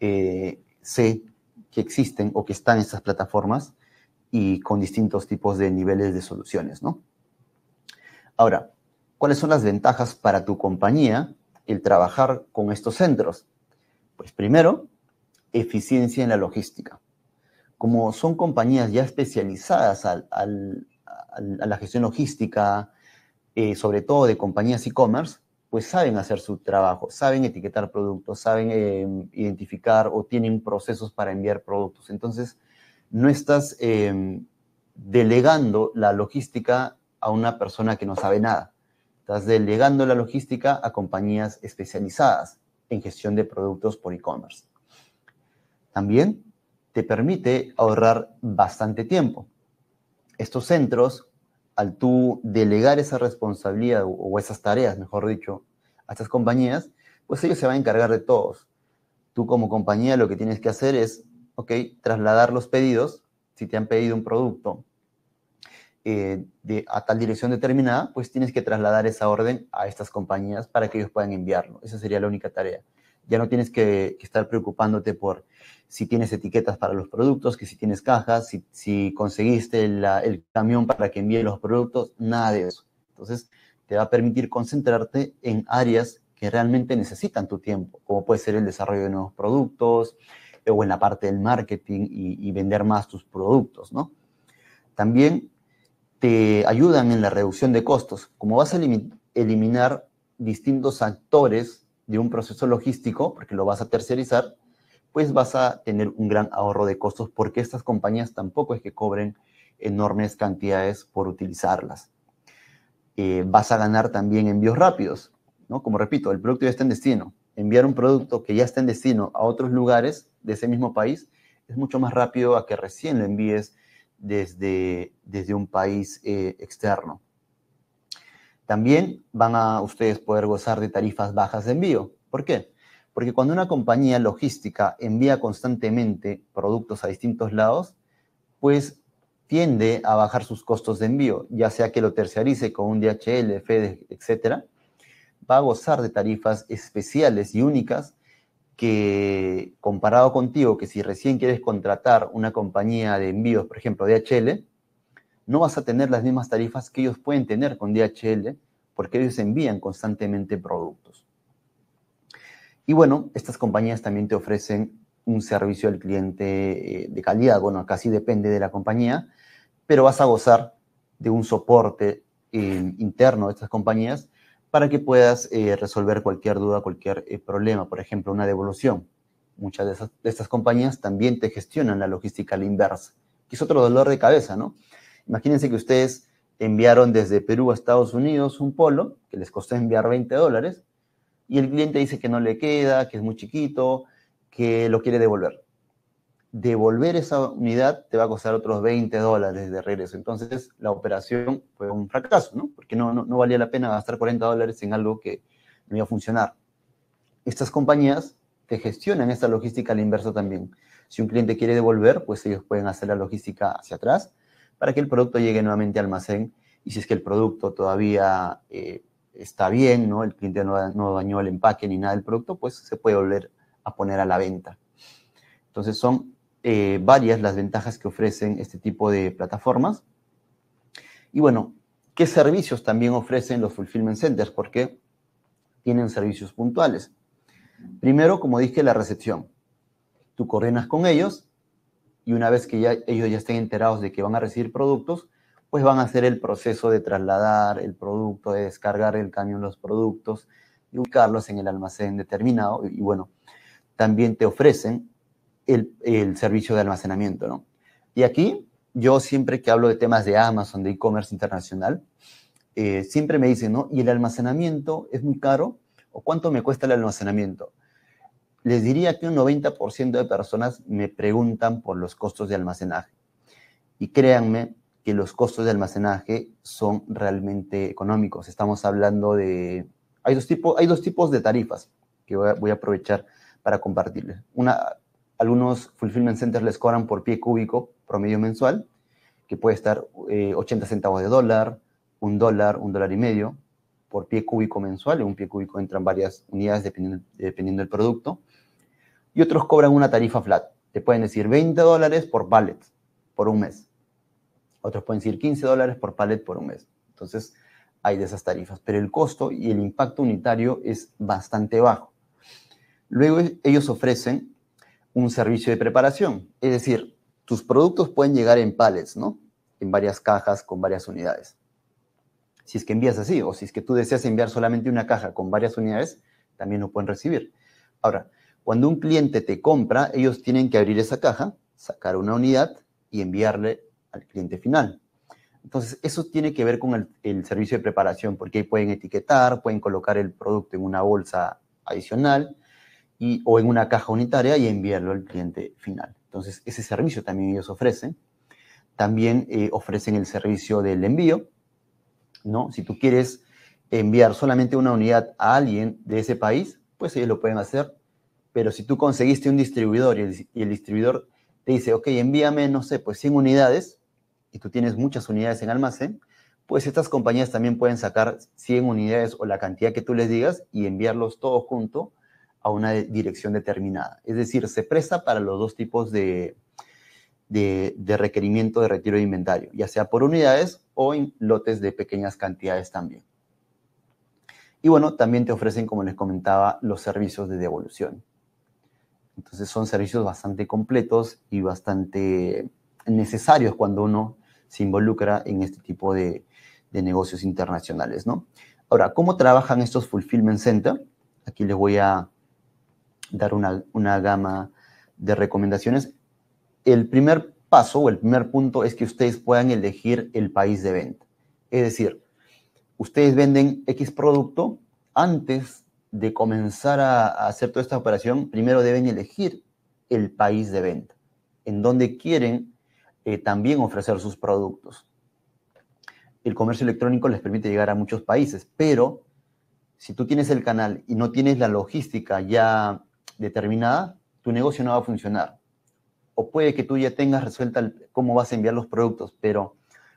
eh, sé que existen o que están estas plataformas y con distintos tipos de niveles de soluciones, ¿no? Ahora, ¿cuáles son las ventajas para tu compañía el trabajar con estos centros? Pues primero, eficiencia en la logística. Como son compañías ya especializadas a la gestión logística, eh, sobre todo de compañías e-commerce, pues saben hacer su trabajo, saben etiquetar productos, saben em, identificar o tienen procesos para enviar productos. Entonces, no estás em, delegando la logística a una persona que no sabe nada. Estás delegando la logística a compañías especializadas en gestión de productos por e-commerce. También te permite ahorrar bastante tiempo. Estos centros, al tú delegar esa responsabilidad o esas tareas, mejor dicho, a estas compañías, pues ellos se van a encargar de todos. Tú como compañía lo que tienes que hacer es, ok, trasladar los pedidos, si te han pedido un producto eh, de, a tal dirección determinada, pues tienes que trasladar esa orden a estas compañías para que ellos puedan enviarlo. Esa sería la única tarea. Ya no tienes que, estar preocupándote por si tienes etiquetas para los productos, que si tienes cajas, si, conseguiste el camión para que envíe los productos, nada de eso. Entonces, te va a permitir concentrarte en áreas que realmente necesitan tu tiempo, como puede ser el desarrollo de nuevos productos eh, o en la parte del marketing y, y vender más tus productos, ¿no? También te ayudan en la reducción de costos. Como vas a eliminar distintos actores de un proceso logístico, porque lo vas a tercerizar, pues vas a tener un gran ahorro de costos porque estas compañías tampoco es que cobren enormes cantidades por utilizarlas. Eh, vas a ganar también envíos rápidos, ¿no? Como repito, el producto ya está en destino. Enviar un producto que ya está en destino a otros lugares de ese mismo país es mucho más rápido a que recién lo envíes desde, desde un país eh, externo. También van a ustedes poder gozar de tarifas bajas de envío. ¿Por qué? Porque cuando una compañía logística envía constantemente productos a distintos lados, pues tiende a bajar sus costos de envío, ya sea que lo terciarice con un DHL, FedEx, etcétera, va a gozar de tarifas especiales y únicas que comparado contigo, que si recién quieres contratar una compañía de envíos, por ejemplo, DHL, no vas a tener las mismas tarifas que ellos pueden tener con DHL, porque ellos envían constantemente productos. Y bueno, estas compañías también te ofrecen un servicio al cliente eh, de calidad, bueno, casi depende de la compañía, pero vas a gozar de un soporte eh, interno de estas compañías para que puedas eh, resolver cualquier duda, cualquier eh, problema, por ejemplo, una devolución. Muchas de, estas compañías también te gestionan la logística a la inversa, que es otro dolor de cabeza, ¿no? Imagínense que ustedes enviaron desde Perú a Estados Unidos un polo que les costó enviar 20 dólares y el cliente dice que no le queda, que es muy chiquito, que lo quiere devolver devolver esa unidad te va a costar otros 20 dólares de regreso. Entonces, la operación fue un fracaso, ¿no? Porque no, valía la pena gastar 40 dólares en algo que no iba a funcionar. Estas compañías te gestionan esta logística al inverso también. Si un cliente quiere devolver, pues ellos pueden hacer la logística hacia atrás para que el producto llegue nuevamente al almacén. Y si es que el producto todavía eh, está bien, ¿no? El cliente no, no dañó el empaque ni nada del producto, pues se puede volver a poner a la venta. Entonces son eh, varias las ventajas que ofrecen este tipo de plataformas. Y bueno, ¿qué servicios también ofrecen los fulfillment centers? Porque tienen servicios puntuales. Primero, como dije, la recepción. Tú coordinas con ellos y una vez que ya, ellos ya estén enterados de que van a recibir productos, pues van a hacer el proceso de trasladar el producto, de descargar el camión los productos, y ubicarlos en el almacén determinado. Y bueno, también te ofrecen el, servicio de almacenamiento, ¿no? Y aquí yo siempre que hablo de temas de Amazon, de e-commerce internacional, eh, siempre me dicen, ¿no? ¿Y el almacenamiento es muy caro? ¿O cuánto me cuesta el almacenamiento? Les diría que un 90% de personas me preguntan por los costos de almacenaje. Y créanme que los costos de almacenaje son realmente económicos. Estamos hablando de... Hay dos, tipos, hay dos tipos de tarifas que voy a, voy a aprovechar para compartirles. Una, algunos fulfillment centers les cobran por pie cúbico promedio mensual, que puede estar 80 eh, centavos de dólar, un dólar, un dólar y medio por pie cúbico mensual. En un pie cúbico entran varias unidades dependiendo, dependiendo del producto. Y otros cobran una tarifa flat. Te pueden decir 20 dólares por pallet por un mes. Otros pueden decir 15 dólares por pallet por un mes. Entonces, hay de esas tarifas. Pero el costo y el impacto unitario es bastante bajo. Luego ellos ofrecen un servicio de preparación. Es decir, tus productos pueden llegar en pallets, ¿no? En varias cajas con varias unidades. Si es que envías así, o si es que tú deseas enviar solamente una caja con varias unidades, también lo pueden recibir. Ahora, cuando un cliente te compra, ellos tienen que abrir esa caja, sacar una unidad y enviarle al cliente final. Entonces, eso tiene que ver con el, el, servicio de preparación, porque ahí pueden etiquetar, pueden colocar el producto en una bolsa adicional o en una caja unitaria y enviarlo al cliente final. Entonces, ese servicio también ellos ofrecen. También eh, ofrecen el servicio del envío, ¿no? Si tú quieres enviar solamente una unidad a alguien de ese país, pues ellos lo pueden hacer. Pero si tú conseguiste un distribuidor y el, distribuidor te dice, ok, envíame, no sé, pues 100 unidades, y tú tienes muchas unidades en almacén, pues estas compañías también pueden sacar 100 unidades o la cantidad que tú les digas y enviarlos todos juntos a una dirección determinada. Es decir, se presta para los dos tipos de, requerimiento de retiro de inventario, ya sea por unidades o en lotes de pequeñas cantidades también. Y bueno, también te ofrecen, como les comentaba, los servicios de devolución. Entonces son servicios bastante completos y bastante necesarios cuando uno se involucra en este tipo de, de negocios internacionales, ¿no? Ahora, ¿cómo trabajan estos fulfillment center? Aquí les voy a dar una, gama de recomendaciones. El primer paso o el primer punto es que ustedes puedan elegir el país de venta. Es decir, ustedes venden X producto, antes de comenzar a, hacer toda esta operación, primero deben elegir el país de venta, en donde quieren eh, también ofrecer sus productos. El comercio electrónico les permite llegar a muchos países, pero si tú tienes el canal y no tienes la logística ya determinada, tu negocio no va a funcionar. O puede que tú ya tengas resuelta cómo vas a enviar los productos, pero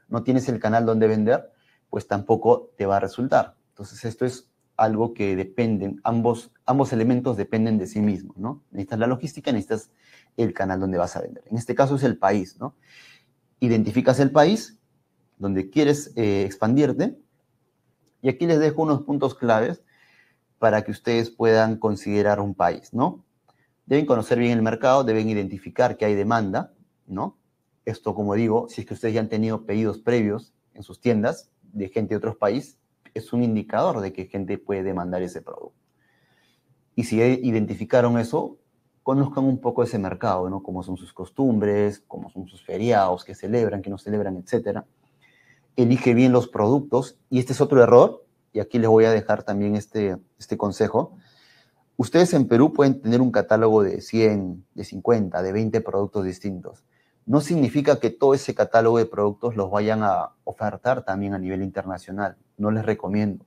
no tienes el canal donde vender, pues tampoco te va a resultar. Entonces, esto es algo que dependen, ambos, ambos elementos dependen de sí mismos, ¿no? Necesitas la logística, necesitas el canal donde vas a vender. En este caso es el país, ¿no? Identificas el país donde quieres eh, expandirte. Y aquí les dejo unos puntos claves para que ustedes puedan considerar un país, ¿no? Deben conocer bien el mercado, deben identificar que hay demanda, ¿no? Esto, como digo, si es que ustedes ya han tenido pedidos previos en sus tiendas de gente de otros países, es un indicador de que gente puede demandar ese producto. Y si identificaron eso, conozcan un poco ese mercado, ¿no? Cómo son sus costumbres, cómo son sus feriados, qué celebran, qué no celebran, etcétera. Elige bien los productos. Y este es otro error y aquí les voy a dejar también este, este consejo. Ustedes en Perú pueden tener un catálogo de 100, de 50, de 20 productos distintos. No significa que todo ese catálogo de productos los vayan a ofertar también a nivel internacional. No les recomiendo.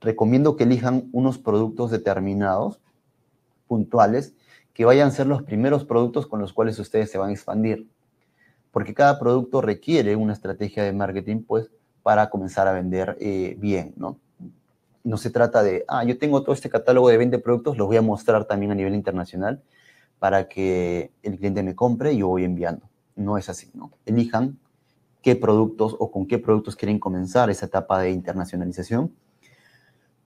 Recomiendo que elijan unos productos determinados, puntuales, que vayan a ser los primeros productos con los cuales ustedes se van a expandir. Porque cada producto requiere una estrategia de marketing, pues, para comenzar a vender eh, bien, ¿no? No se trata de, ah, yo tengo todo este catálogo de 20 productos, los voy a mostrar también a nivel internacional para que el cliente me compre y yo voy enviando. No es así, ¿no? Elijan qué productos o con qué productos quieren comenzar esa etapa de internacionalización.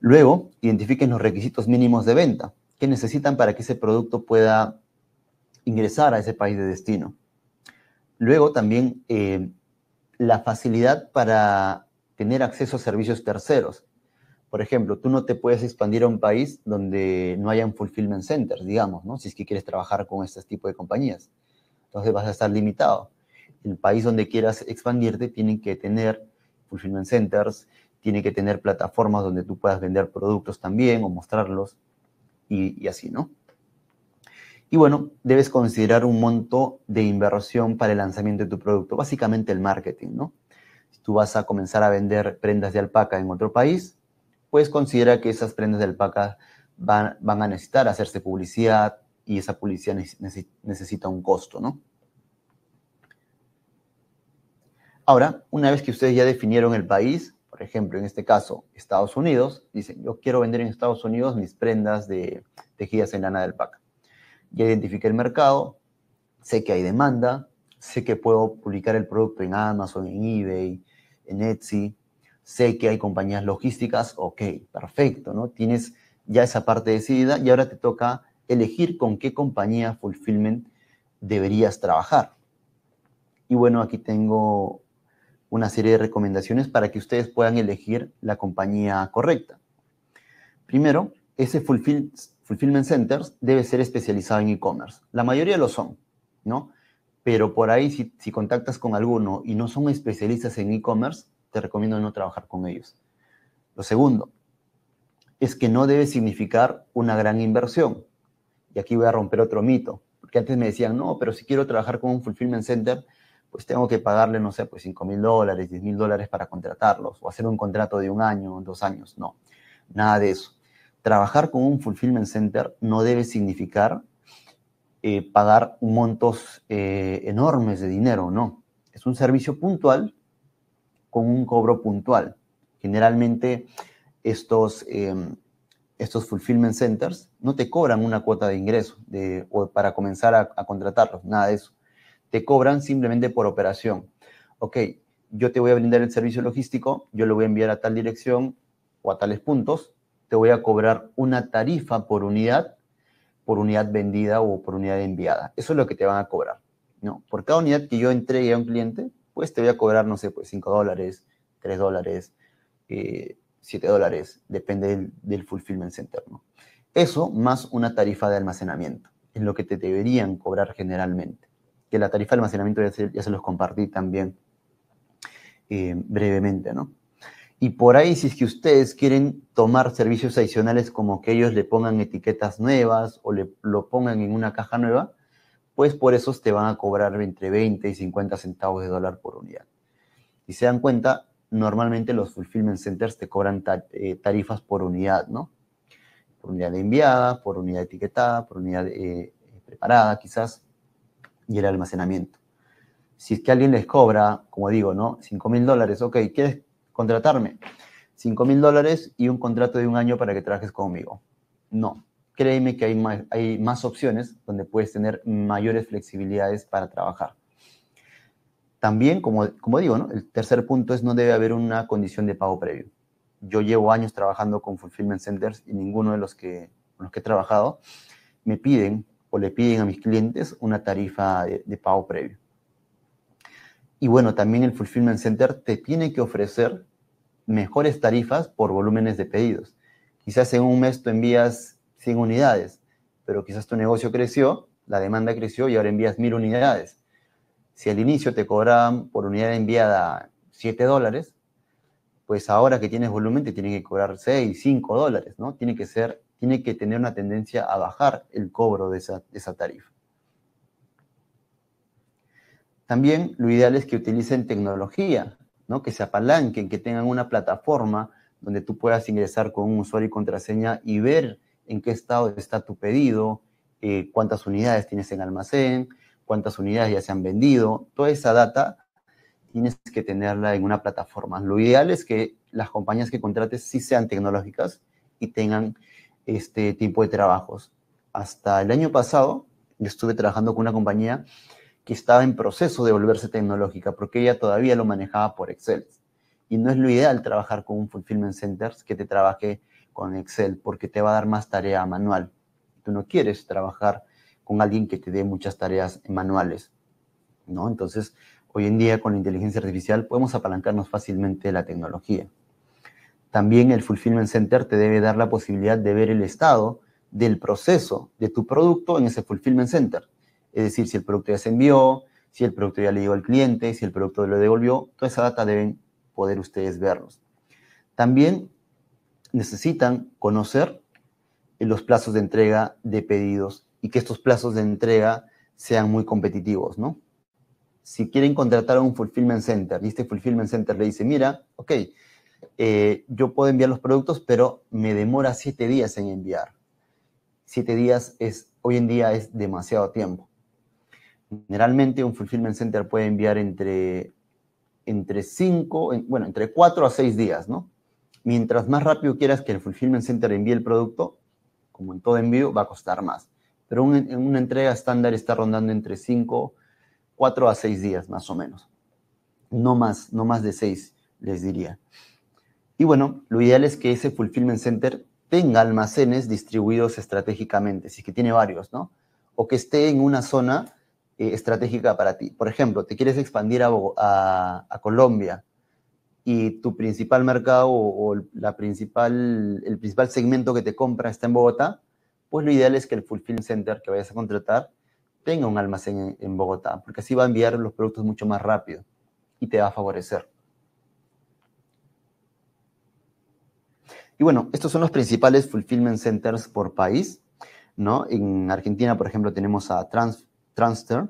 Luego, identifiquen los requisitos mínimos de venta que necesitan para que ese producto pueda ingresar a ese país de destino. Luego también eh, la facilidad para tener acceso a servicios terceros. Por ejemplo, tú no te puedes expandir a un país donde no hayan fulfillment centers, digamos, ¿no? si es que quieres trabajar con este tipo de compañías. Entonces vas a estar limitado. El país donde quieras expandirte tiene que tener fulfillment centers, tiene que tener plataformas donde tú puedas vender productos también o mostrarlos y así, ¿no? Y bueno, debes considerar un monto de inversión para el lanzamiento de tu producto, básicamente el marketing, ¿no? Si tú vas a comenzar a vender prendas de alpaca en otro país, pues considera que esas prendas de alpaca van, a necesitar hacerse publicidad y esa publicidad necesita un costo, ¿no? Ahora, una vez que ustedes ya definieron el país, por ejemplo, en este caso, Estados Unidos, dicen, yo quiero vender en Estados Unidos mis prendas de tejidas en lana de alpaca ya identifiqué el mercado, sé que hay demanda, sé que puedo publicar el producto en Amazon, en eBay, en Etsy, sé que hay compañías logísticas, ok, perfecto, ¿no? Tienes ya esa parte decidida y ahora te toca elegir con qué compañía fulfillment deberías trabajar. Y bueno, aquí tengo una serie de recomendaciones para que ustedes puedan elegir la compañía correcta. Primero, ese Fulfillment, fulfillment centers debe ser especializado en e-commerce. La mayoría lo son, ¿no? Pero por ahí, si, contactas con alguno y no son especialistas en e-commerce, te recomiendo no trabajar con ellos. Lo segundo es que no debe significar una gran inversión. Y aquí voy a romper otro mito, porque antes me decían, no, pero si quiero trabajar con un fulfillment center, pues tengo que pagarle, no sé, pues 5 mil dólares, 10 mil dólares para contratarlos o hacer un contrato de un año, dos años. No, nada de eso trabajar con un fulfillment center no debe significar eh, pagar montos eh, enormes de dinero, no. Es un servicio puntual con un cobro puntual. Generalmente estos, em, estos fulfillment centers no te cobran una cuota de ingreso de, o para comenzar a, a contratarlos, nada de eso. Te cobran simplemente por operación. Ok, yo te voy a brindar el servicio logístico, yo lo voy a enviar a tal dirección o a tales puntos, voy a cobrar una tarifa por unidad, por unidad vendida o por unidad enviada. Eso es lo que te van a cobrar. ¿no? Por cada unidad que yo entregue a un cliente, pues te voy a cobrar, no sé, pues 5 dólares, 3 dólares, 7 eh, dólares, depende del, fulfillment center. Eso más una tarifa de almacenamiento, es lo que te deberían cobrar generalmente. Que la tarifa de almacenamiento ya se, ya se los compartí también eh, brevemente, ¿no? Y por ahí, si es que ustedes quieren tomar servicios adicionales como que ellos le pongan etiquetas nuevas o le, lo pongan en una caja nueva, pues por eso te van a cobrar entre 20 y 50 centavos de dólar por unidad. Y se dan cuenta, normalmente los fulfillment centers te cobran eh, tarifas por unidad, ¿no? Por unidad enviada, por unidad etiquetada, por unidad eh, preparada quizás, y el almacenamiento. Si es que alguien les cobra, como digo, ¿no? 5 mil dólares, ok, ¿quieres contratarme. 5,000 mil dólares y un contrato de un año para que trabajes conmigo. No, créeme que hay más, hay más opciones donde puedes tener mayores flexibilidades para trabajar. También, como, digo, el tercer punto es no debe haber una condición de pago previo. Yo llevo años trabajando con Fulfillment Centers y ninguno de los que, los que he trabajado me piden o le piden a mis clientes una tarifa de pago previo. Y bueno, también el Fulfillment Center te tiene que ofrecer mejores tarifas por volúmenes de pedidos. Quizás en un mes tú envías 100 unidades, pero quizás tu negocio creció, la demanda creció y ahora envías 1000 unidades. Si al inicio te cobraban por unidad enviada 7 dólares, pues ahora que tienes volumen te tienen que cobrar 6, 5 dólares, ¿no? Tiene que ser, tiene que tener una tendencia a bajar el cobro de esa tarifa. También lo ideal es que utilicen tecnología, ¿no? que se apalanquen, que tengan una plataforma donde tú puedas ingresar con un usuario y contraseña y ver en qué estado está tu pedido, eh, cuántas unidades tienes en almacén, cuántas unidades ya se han vendido. Toda esa data tienes que tenerla en una plataforma. Lo ideal es que las compañías que contrates sí sean tecnológicas y tengan este tipo de trabajos. Hasta el año pasado, yo estuve trabajando con una compañía que estaba en proceso de volverse tecnológica, porque ella todavía lo manejaba por Excel. Y no es lo ideal trabajar con un fulfillment center que te trabaje con Excel, porque te va a dar más tarea manual. Tú no quieres trabajar con alguien que te dé muchas tareas manuales, ¿no? Entonces, hoy en día con la inteligencia artificial podemos apalancarnos fácilmente la tecnología. También el Fulfillment Center te debe dar la posibilidad de ver el estado del proceso de tu producto en ese Fulfillment Center es decir, si el producto ya se envió, si el producto ya le llegó al cliente, si el producto lo devolvió, toda esa data deben poder ustedes verlos. También necesitan conocer eh, los plazos de entrega de pedidos y que estos plazos de entrega sean muy competitivos, ¿no? Si quieren contratar a un fulfillment center y este fulfillment center le dice, mira, ok, eh, yo puedo enviar los productos, pero me demora siete días en enviar. Siete días es, hoy en día es demasiado tiempo. Generalmente un fulfillment center puede enviar entre, entre cinco, bueno, entre 4 a 6 días, ¿no? Mientras más rápido quieras que el fulfillment center envíe el producto, como en todo envío, va a costar más. Pero en una entrega estándar está rondando entre cinco 4 a seis días más o menos. No más, no más de seis les diría. Y bueno, lo ideal es que ese fulfillment center tenga almacenes distribuidos estratégicamente, si es que tiene varios, ¿no? O que esté en una zona eh, estratégica para ti. Por ejemplo, te quieres expandir a, Colombia y tu principal mercado o, la principal, el principal segmento que te compra está en Bogotá, pues lo ideal es que el fulfillment center que vayas a contratar tenga un almacén en, en Bogotá, porque así va a enviar los productos mucho más rápido y te va a favorecer. Y bueno, estos son los principales fulfillment centers por país, ¿no? En Argentina, por ejemplo, tenemos a Trans Transfer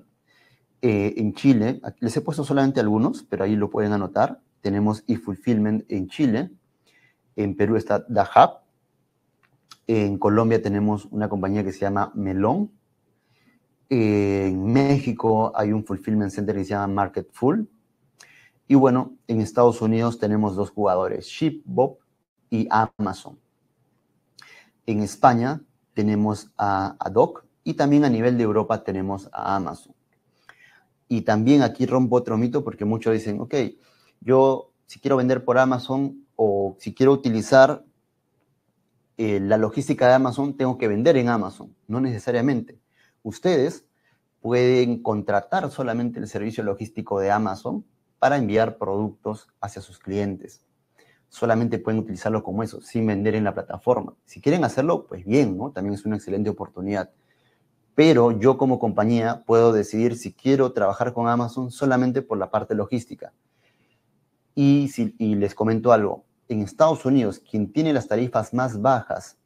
eh, en Chile. Les he puesto solamente algunos, pero ahí lo pueden anotar. Tenemos eFulfillment en Chile. En Perú está DaHub. En Colombia tenemos una compañía que se llama Melón. En México hay un fulfillment center que se llama Market Full. Y bueno, en Estados Unidos tenemos dos jugadores, ShipBob y Amazon. En España tenemos a doc y también a nivel de Europa tenemos a Amazon. Y también aquí rompo otro mito porque muchos dicen, ok, yo si quiero vender por Amazon o si quiero utilizar eh, la logística de Amazon, tengo que vender en Amazon. No necesariamente. Ustedes pueden contratar solamente el servicio logístico de Amazon para enviar productos hacia sus clientes. Solamente pueden utilizarlo como eso, sin vender en la plataforma. Si quieren hacerlo, pues bien, ¿no? También es una excelente oportunidad pero yo como compañía puedo decidir si quiero trabajar con Amazon solamente por la parte logística. Y, si, les comento algo, en Estados Unidos, quien tiene las tarifas más bajas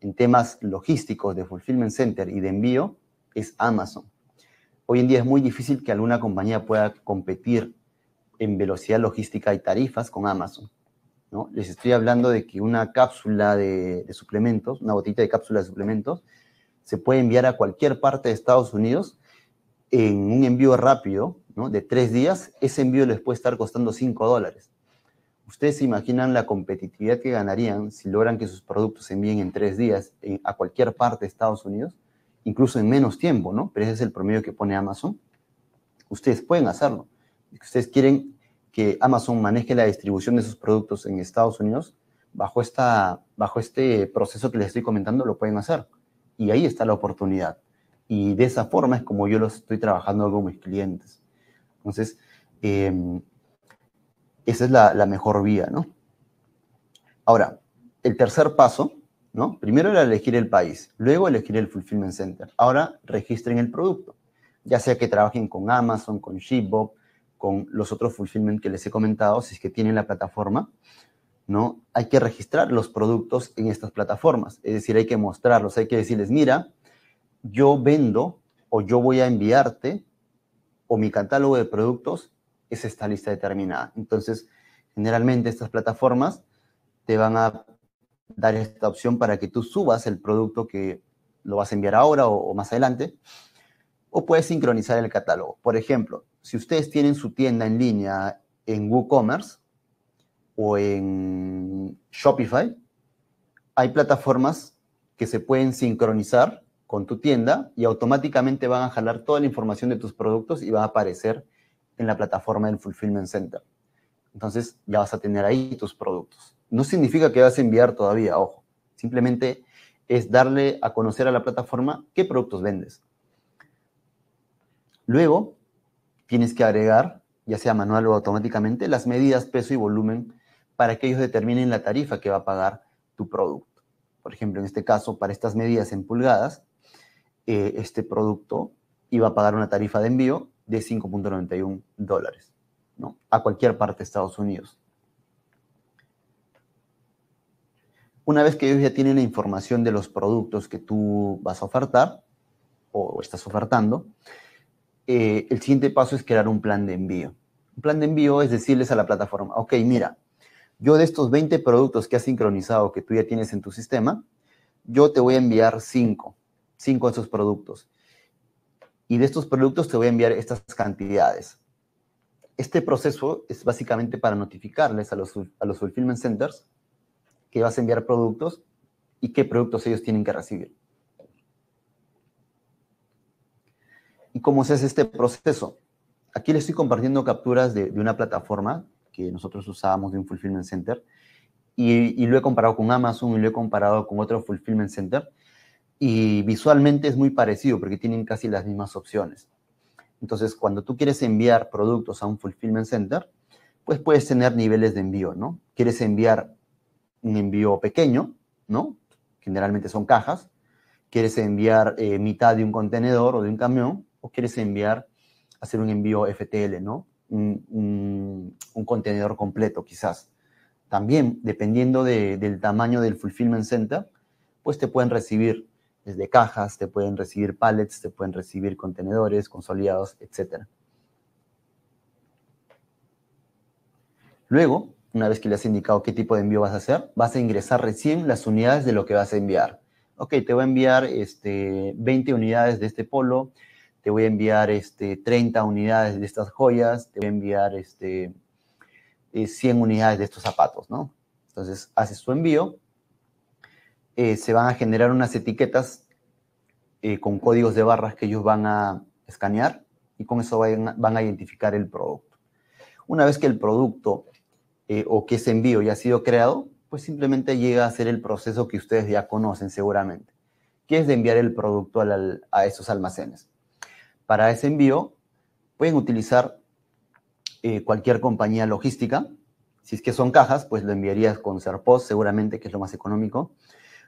en temas logísticos de fulfillment center y de envío es Amazon. Hoy en día es muy difícil que alguna compañía pueda competir en velocidad logística y tarifas con Amazon. ¿no? Les estoy hablando de que una cápsula de, de suplementos, una botita de cápsula de suplementos, se puede enviar a cualquier parte de Estados Unidos en un envío rápido, ¿no? De tres días, ese envío les puede estar costando cinco dólares. ¿Ustedes se imaginan la competitividad que ganarían si logran que sus productos se envíen en tres días a cualquier parte de Estados Unidos? Incluso en menos tiempo, ¿no? Pero ese es el promedio que pone Amazon. Ustedes pueden hacerlo. Si ustedes quieren que Amazon maneje la distribución de sus productos en Estados Unidos, bajo, esta, bajo este proceso que les estoy comentando, lo pueden hacer. Y ahí está la oportunidad. Y de esa forma es como yo lo estoy trabajando con mis clientes. Entonces, em, esa es la, mejor vía, ¿no? Ahora, el tercer paso, ¿no? Primero era elegir el país, luego elegir el fulfillment center. Ahora registren el producto, ya sea que trabajen con Amazon, con Shipbob, con los otros fulfillment que les he comentado, si es que tienen la plataforma, ¿no? Hay que registrar los productos en estas plataformas, es decir, hay que mostrarlos, hay que decirles, mira, yo vendo o yo voy a enviarte o mi catálogo de productos es esta lista determinada. Entonces, generalmente estas plataformas te van a dar esta opción para que tú subas el producto que lo vas a enviar ahora o más adelante, o puedes sincronizar el catálogo. Por ejemplo, si ustedes tienen su tienda en línea en WooCommerce, o en Shopify, hay plataformas que se pueden sincronizar con tu tienda y automáticamente van a jalar toda la información de tus productos y va a aparecer en la plataforma del Fulfillment Center. Entonces ya vas a tener ahí tus productos. No significa que vas a enviar todavía, ojo. Simplemente es darle a conocer a la plataforma qué productos vendes. Luego, tienes que agregar, ya sea manual o automáticamente, las medidas, peso y volumen para que ellos determinen la tarifa que va a pagar tu producto. Por ejemplo, en este caso, para estas medidas en pulgadas, eh, este producto iba a pagar una tarifa de envío de 5.91 dólares ¿no? a cualquier parte de Estados Unidos. Una vez que ellos ya tienen la información de los productos que tú vas a ofertar o estás ofertando, eh, el siguiente paso es crear un plan de envío. Un plan de envío es decirles a la plataforma, ok, mira, yo de estos 20 productos que has sincronizado, que tú ya tienes en tu sistema, yo te voy a enviar 5, 5 de esos productos. Y de estos productos te voy a enviar estas cantidades. Este proceso es básicamente para notificarles a los, fulfillment centers que vas a enviar productos y qué productos ellos tienen que recibir. ¿Y cómo se hace este proceso? Aquí les estoy compartiendo capturas de, de una plataforma que nosotros usábamos de un fulfillment center. Y, lo he comparado con Amazon y lo he comparado con otro fulfillment center. Y visualmente es muy parecido porque tienen casi las mismas opciones. Entonces, cuando tú quieres enviar productos a un fulfillment center, pues puedes tener niveles de envío, ¿no? Quieres enviar un envío pequeño, ¿no? Generalmente son cajas. Quieres enviar eh, mitad de un contenedor o de un camión, o quieres enviar, hacer un envío FTL, ¿no? un, contenedor completo, quizás. También, dependiendo del tamaño del fulfillment center, pues te pueden recibir desde cajas, te pueden recibir pallets, te pueden recibir contenedores consolidados, etc. Luego, una vez que le has indicado qué tipo de envío vas a hacer, vas a ingresar recién las unidades de lo que vas a enviar. Ok, te voy a enviar este, 20 unidades de este polo, te voy a enviar este, 30 unidades de estas joyas, te voy a enviar este, 100 eh, unidades de estos zapatos, ¿no? Entonces, haces tu envío, eh, se van a generar unas etiquetas eh, con códigos de barras que ellos van a escanear y con eso van, a identificar el producto. Una vez que el producto o que ese envío ya ha sido creado, pues simplemente llega a ser el proceso que ustedes ya conocen seguramente, que es de enviar el producto a esos almacenes. Para ese envío pueden utilizar eh, cualquier compañía logística. Si es que son cajas, pues lo enviarías con serpost, seguramente, que es lo más económico.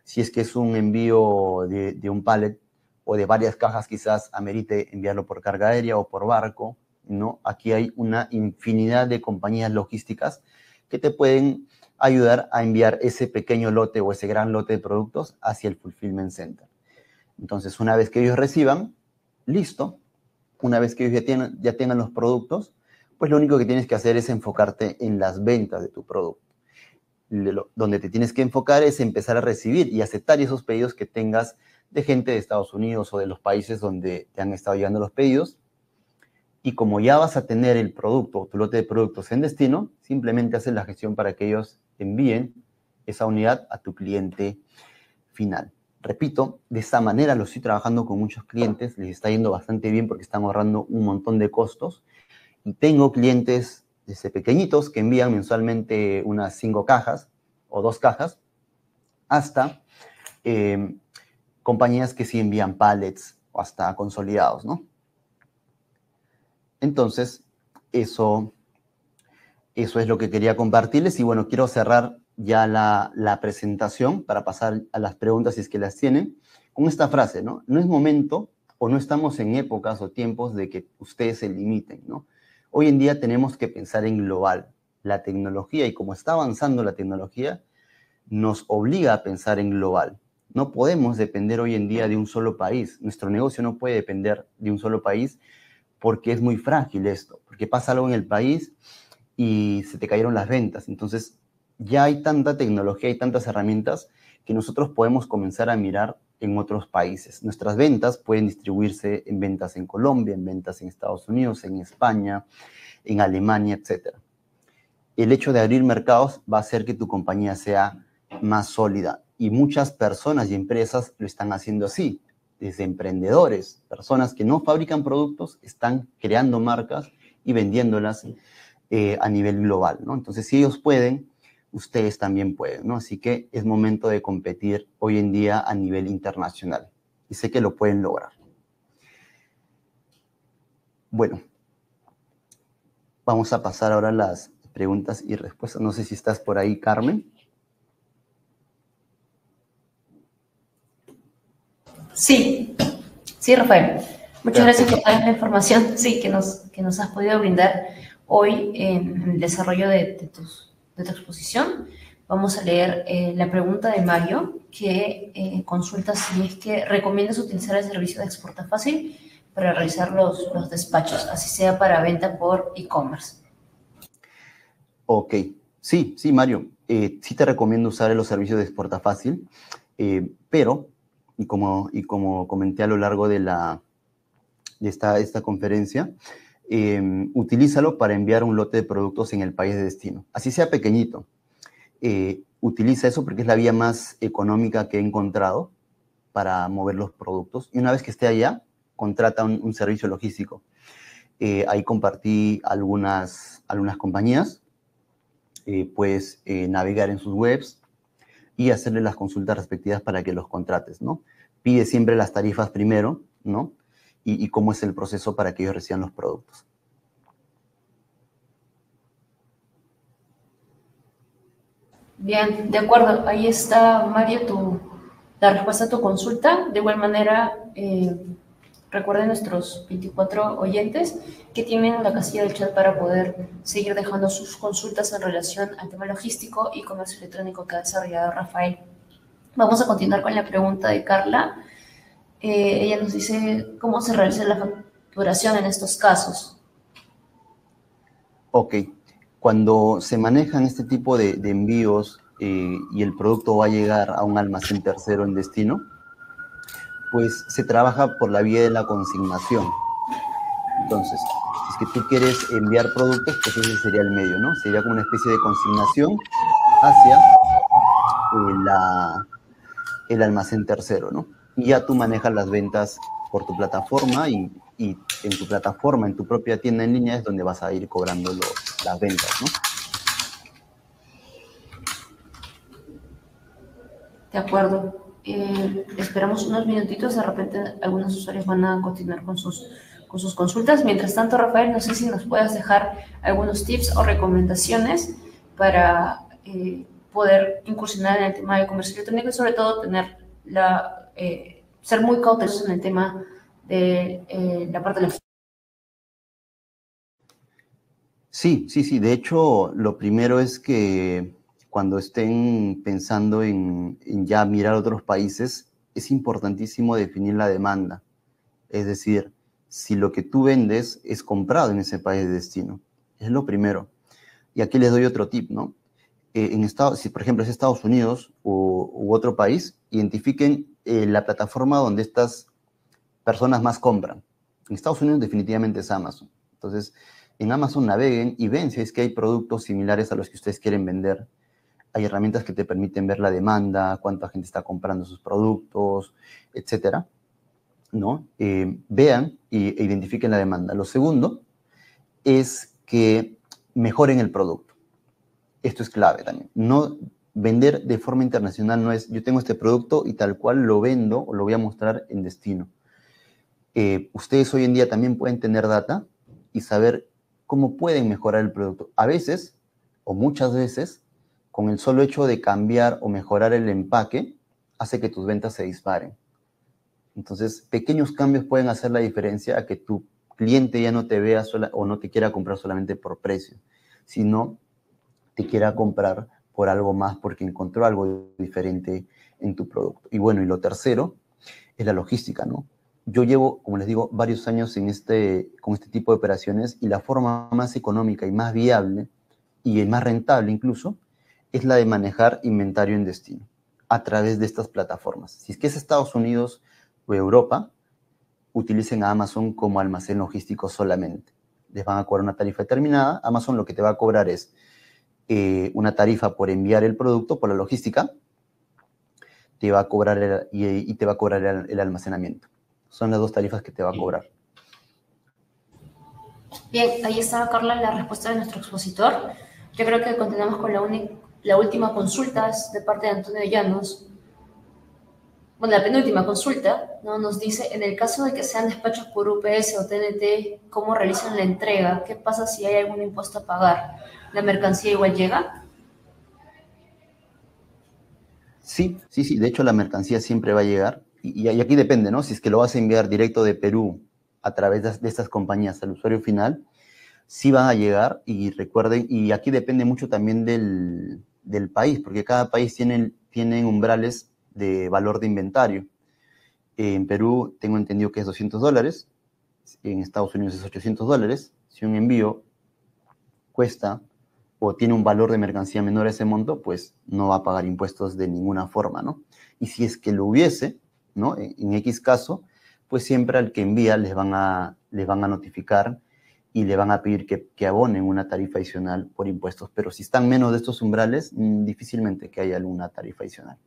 Si es que es un envío de, de un pallet o de varias cajas, quizás amerite enviarlo por carga aérea o por barco. ¿no? Aquí hay una infinidad de compañías logísticas que te pueden ayudar a enviar ese pequeño lote o ese gran lote de productos hacia el fulfillment center. Entonces, una vez que ellos reciban, listo, una vez que ellos ya tengan, ya tengan los productos, pues lo único que tienes que hacer es enfocarte en las ventas de tu producto. donde te tienes que enfocar es empezar a recibir y aceptar esos pedidos que tengas de gente de Estados Unidos o de los países donde te han estado llegando los pedidos. Y como ya vas a tener el producto, tu lote de productos en destino, simplemente haces la gestión para que ellos envíen esa unidad a tu cliente final repito, de esa manera lo estoy trabajando con muchos clientes, les está yendo bastante bien porque están ahorrando un montón de costos. Y tengo clientes desde pequeñitos que envían mensualmente unas cinco cajas o dos cajas, hasta em, compañías que sí envían pallets o hasta consolidados, ¿no? Entonces, eso, eso es lo que quería compartirles y bueno, quiero cerrar ya la, presentación para pasar a las preguntas si es que las tienen, con esta frase, ¿no? No es momento o no estamos en épocas o tiempos de que ustedes se limiten, ¿no? Hoy en día tenemos que pensar en global. La tecnología y cómo está avanzando la tecnología, nos obliga a pensar en global. No podemos depender hoy en día de un solo país. Nuestro negocio no puede depender de un solo país porque es muy frágil esto, porque pasa algo en el país y se te cayeron las ventas. Entonces ya hay tanta tecnología, y tantas herramientas que nosotros podemos comenzar a mirar en otros países. Nuestras ventas pueden distribuirse en ventas en Colombia, en ventas en Estados Unidos, en España, en Alemania, etc. El hecho de abrir mercados va a hacer que tu compañía sea más sólida y muchas personas y empresas lo están haciendo así, desde emprendedores, personas que no fabrican productos, están creando marcas y vendiéndolas eh, a nivel global. ¿no? Entonces, si ellos pueden, ustedes también pueden, ¿no? Así que es momento de competir hoy en día a nivel internacional y sé que lo pueden lograr. Bueno, vamos a pasar ahora a las preguntas y respuestas. No sé si estás por ahí, Carmen. Sí, sí, Rafael. Muchas gracias, por toda la información sí, que, nos, nos has podido brindar hoy en el desarrollo de, de tus de tu exposición, vamos a leer eh, la pregunta de Mario, que eh, consulta si es que recomiendas utilizar el servicio de exporta fácil para realizar los, despachos, así sea para venta por e-commerce. Ok, sí, sí, Mario, eh, sí te recomiendo usar los servicios de exporta fácil, pero, y como, y como comenté a lo largo de, la, de esta, esta conferencia, Em, utilízalo para enviar un lote de productos en el país de destino, así sea pequeñito. Eh, utiliza eso porque es la vía más económica que he encontrado para mover los productos. Y una vez que esté allá, contrata un, servicio logístico. Eh, ahí compartí algunas, algunas compañías. Eh, puedes navegar en sus webs y hacerle las consultas respectivas para que los contrates, ¿no? Pide siempre las tarifas primero, ¿no? y, cómo es el proceso para que ellos reciban los productos. Bien, de acuerdo. Ahí está, Mario, tu, la respuesta a tu consulta. De igual manera, eh, recuerden nuestros 24 oyentes que tienen la casilla del chat para poder seguir dejando sus consultas en relación al tema logístico y comercio electrónico que ha desarrollado Rafael. Vamos a continuar con la pregunta de Carla. Eh, ella nos dice cómo se realiza la facturación en estos casos. Ok, cuando se manejan este tipo de, envíos eh, y el producto va a llegar a un almacén tercero en destino, pues se trabaja por la vía de la consignación. Entonces, si es que tú quieres enviar productos, pues ese sería el medio, ¿no? Sería como una especie de consignación hacia eh, el almacén tercero, ¿no? y ya tú manejas las ventas por tu plataforma y, en tu plataforma, en tu propia tienda en línea es donde vas a ir cobrando las ventas, ¿no? De acuerdo. Eh, esperamos unos minutitos, de repente algunos usuarios van a continuar con sus, sus consultas. Mientras tanto, Rafael, no sé si nos puedas dejar algunos tips o recomendaciones para eh, poder incursionar en el tema de comercio electrónico y sobre todo tener la, eh, ser muy cautelosos en el tema de eh, la parte de la... Sí, sí, sí. De hecho, lo primero es que cuando estén pensando en, ya mirar otros países, es importantísimo definir la demanda. Es decir, si lo que tú vendes es comprado en ese país de destino. Es lo primero. Y aquí les doy otro tip, ¿no? Eh, en Estados, si por ejemplo es Estados Unidos u, otro país, identifiquen eh, la plataforma donde estas personas más compran. En Estados Unidos definitivamente es Amazon. Entonces, en Amazon naveguen y ven si es que hay productos similares a los que ustedes quieren vender. Hay herramientas que te permiten ver la demanda, cuánta gente está comprando sus productos, etcétera. ¿No? Eh, vean e identifiquen la demanda. Lo segundo es que mejoren el producto. Esto es clave también. No vender de forma internacional no es yo tengo este producto y tal cual lo vendo o lo voy a mostrar en destino. Eh, ustedes hoy en día también pueden tener data y saber cómo pueden mejorar el producto. A veces, o muchas veces, con el solo hecho de cambiar o mejorar el empaque, hace que tus ventas se disparen. Entonces, pequeños cambios pueden hacer la diferencia a que tu cliente ya no te vea sola, o no te quiera comprar solamente por precio, sino te quiera comprar por algo más porque encontró algo diferente en tu producto. Y bueno, y lo tercero es la logística, ¿no? Yo llevo, como les digo, varios años este, con este tipo de operaciones y la forma más económica y más viable y más rentable incluso es la de manejar inventario en destino a través de estas plataformas. Si es que es Estados Unidos o Europa, utilicen a Amazon como almacén logístico solamente. Les van a cobrar una tarifa determinada. Amazon lo que te va a cobrar es eh, una tarifa por enviar el producto, por la logística, te va a cobrar y, te va a cobrar el, almacenamiento. Son las dos tarifas que te va a cobrar. Bien, ahí estaba Carla la respuesta de nuestro expositor. Yo creo que continuamos con la, última consulta de parte de Antonio Llanos. Bueno, la penúltima consulta nos dice, en el caso de que sean despachos por UPS o TNT, ¿cómo realizan la entrega? ¿Qué pasa si hay algún impuesto a pagar? la mercancía igual llega? Sí, sí, sí. De hecho, la mercancía siempre va a llegar. Y, aquí depende, ¿no? Si es que lo vas a enviar directo de Perú a través de, estas compañías al usuario final, sí van a llegar. Y recuerden, y aquí depende mucho también del, país, porque cada país tiene, umbrales de valor de inventario. En Perú tengo entendido que es 200 dólares, en Estados Unidos es 800 dólares. Si un envío cuesta o tiene un valor de mercancía menor a ese monto, pues no va a pagar impuestos de ninguna forma, ¿no? Y si es que lo hubiese, ¿no? En, X caso, pues siempre al que envía les van a, les van a notificar y le van a pedir que, abonen una tarifa adicional por impuestos. Pero si están menos de estos umbrales, mm, difícilmente que haya alguna tarifa adicional.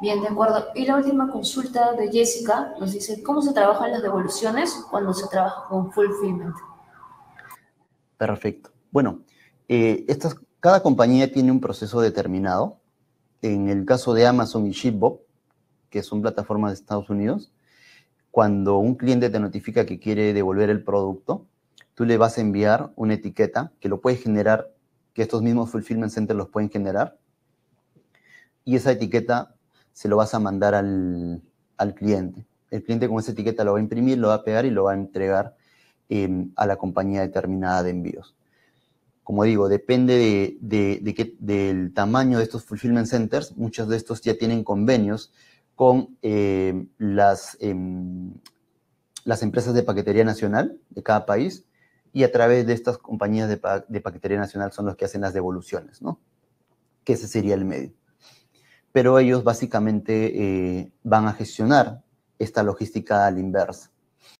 Bien, de acuerdo. Y la última consulta de Jessica nos dice, ¿cómo se trabajan las devoluciones cuando se trabaja con fulfillment? Perfecto. Bueno, eh, estas, cada compañía tiene un proceso determinado. En el caso de Amazon y Shipbop, que son plataformas de Estados Unidos, cuando un cliente te notifica que quiere devolver el producto, tú le vas a enviar una etiqueta que lo puedes generar, que estos mismos fulfillment centers los pueden generar, y esa etiqueta se lo vas a mandar al cliente. El cliente con esa etiqueta lo va a imprimir, lo va a pegar y lo va a entregar Em, a la compañía determinada de envíos. Como digo, depende de, del tamaño de estos fulfillment centers. Muchos de estos ya tienen convenios con em, em, las, empresas de paquetería nacional de cada país y a través de estas compañías de, paquetería nacional son los que hacen las devoluciones, ¿no? Que ese sería el medio. Pero ellos básicamente eh, van a gestionar esta logística al inverso.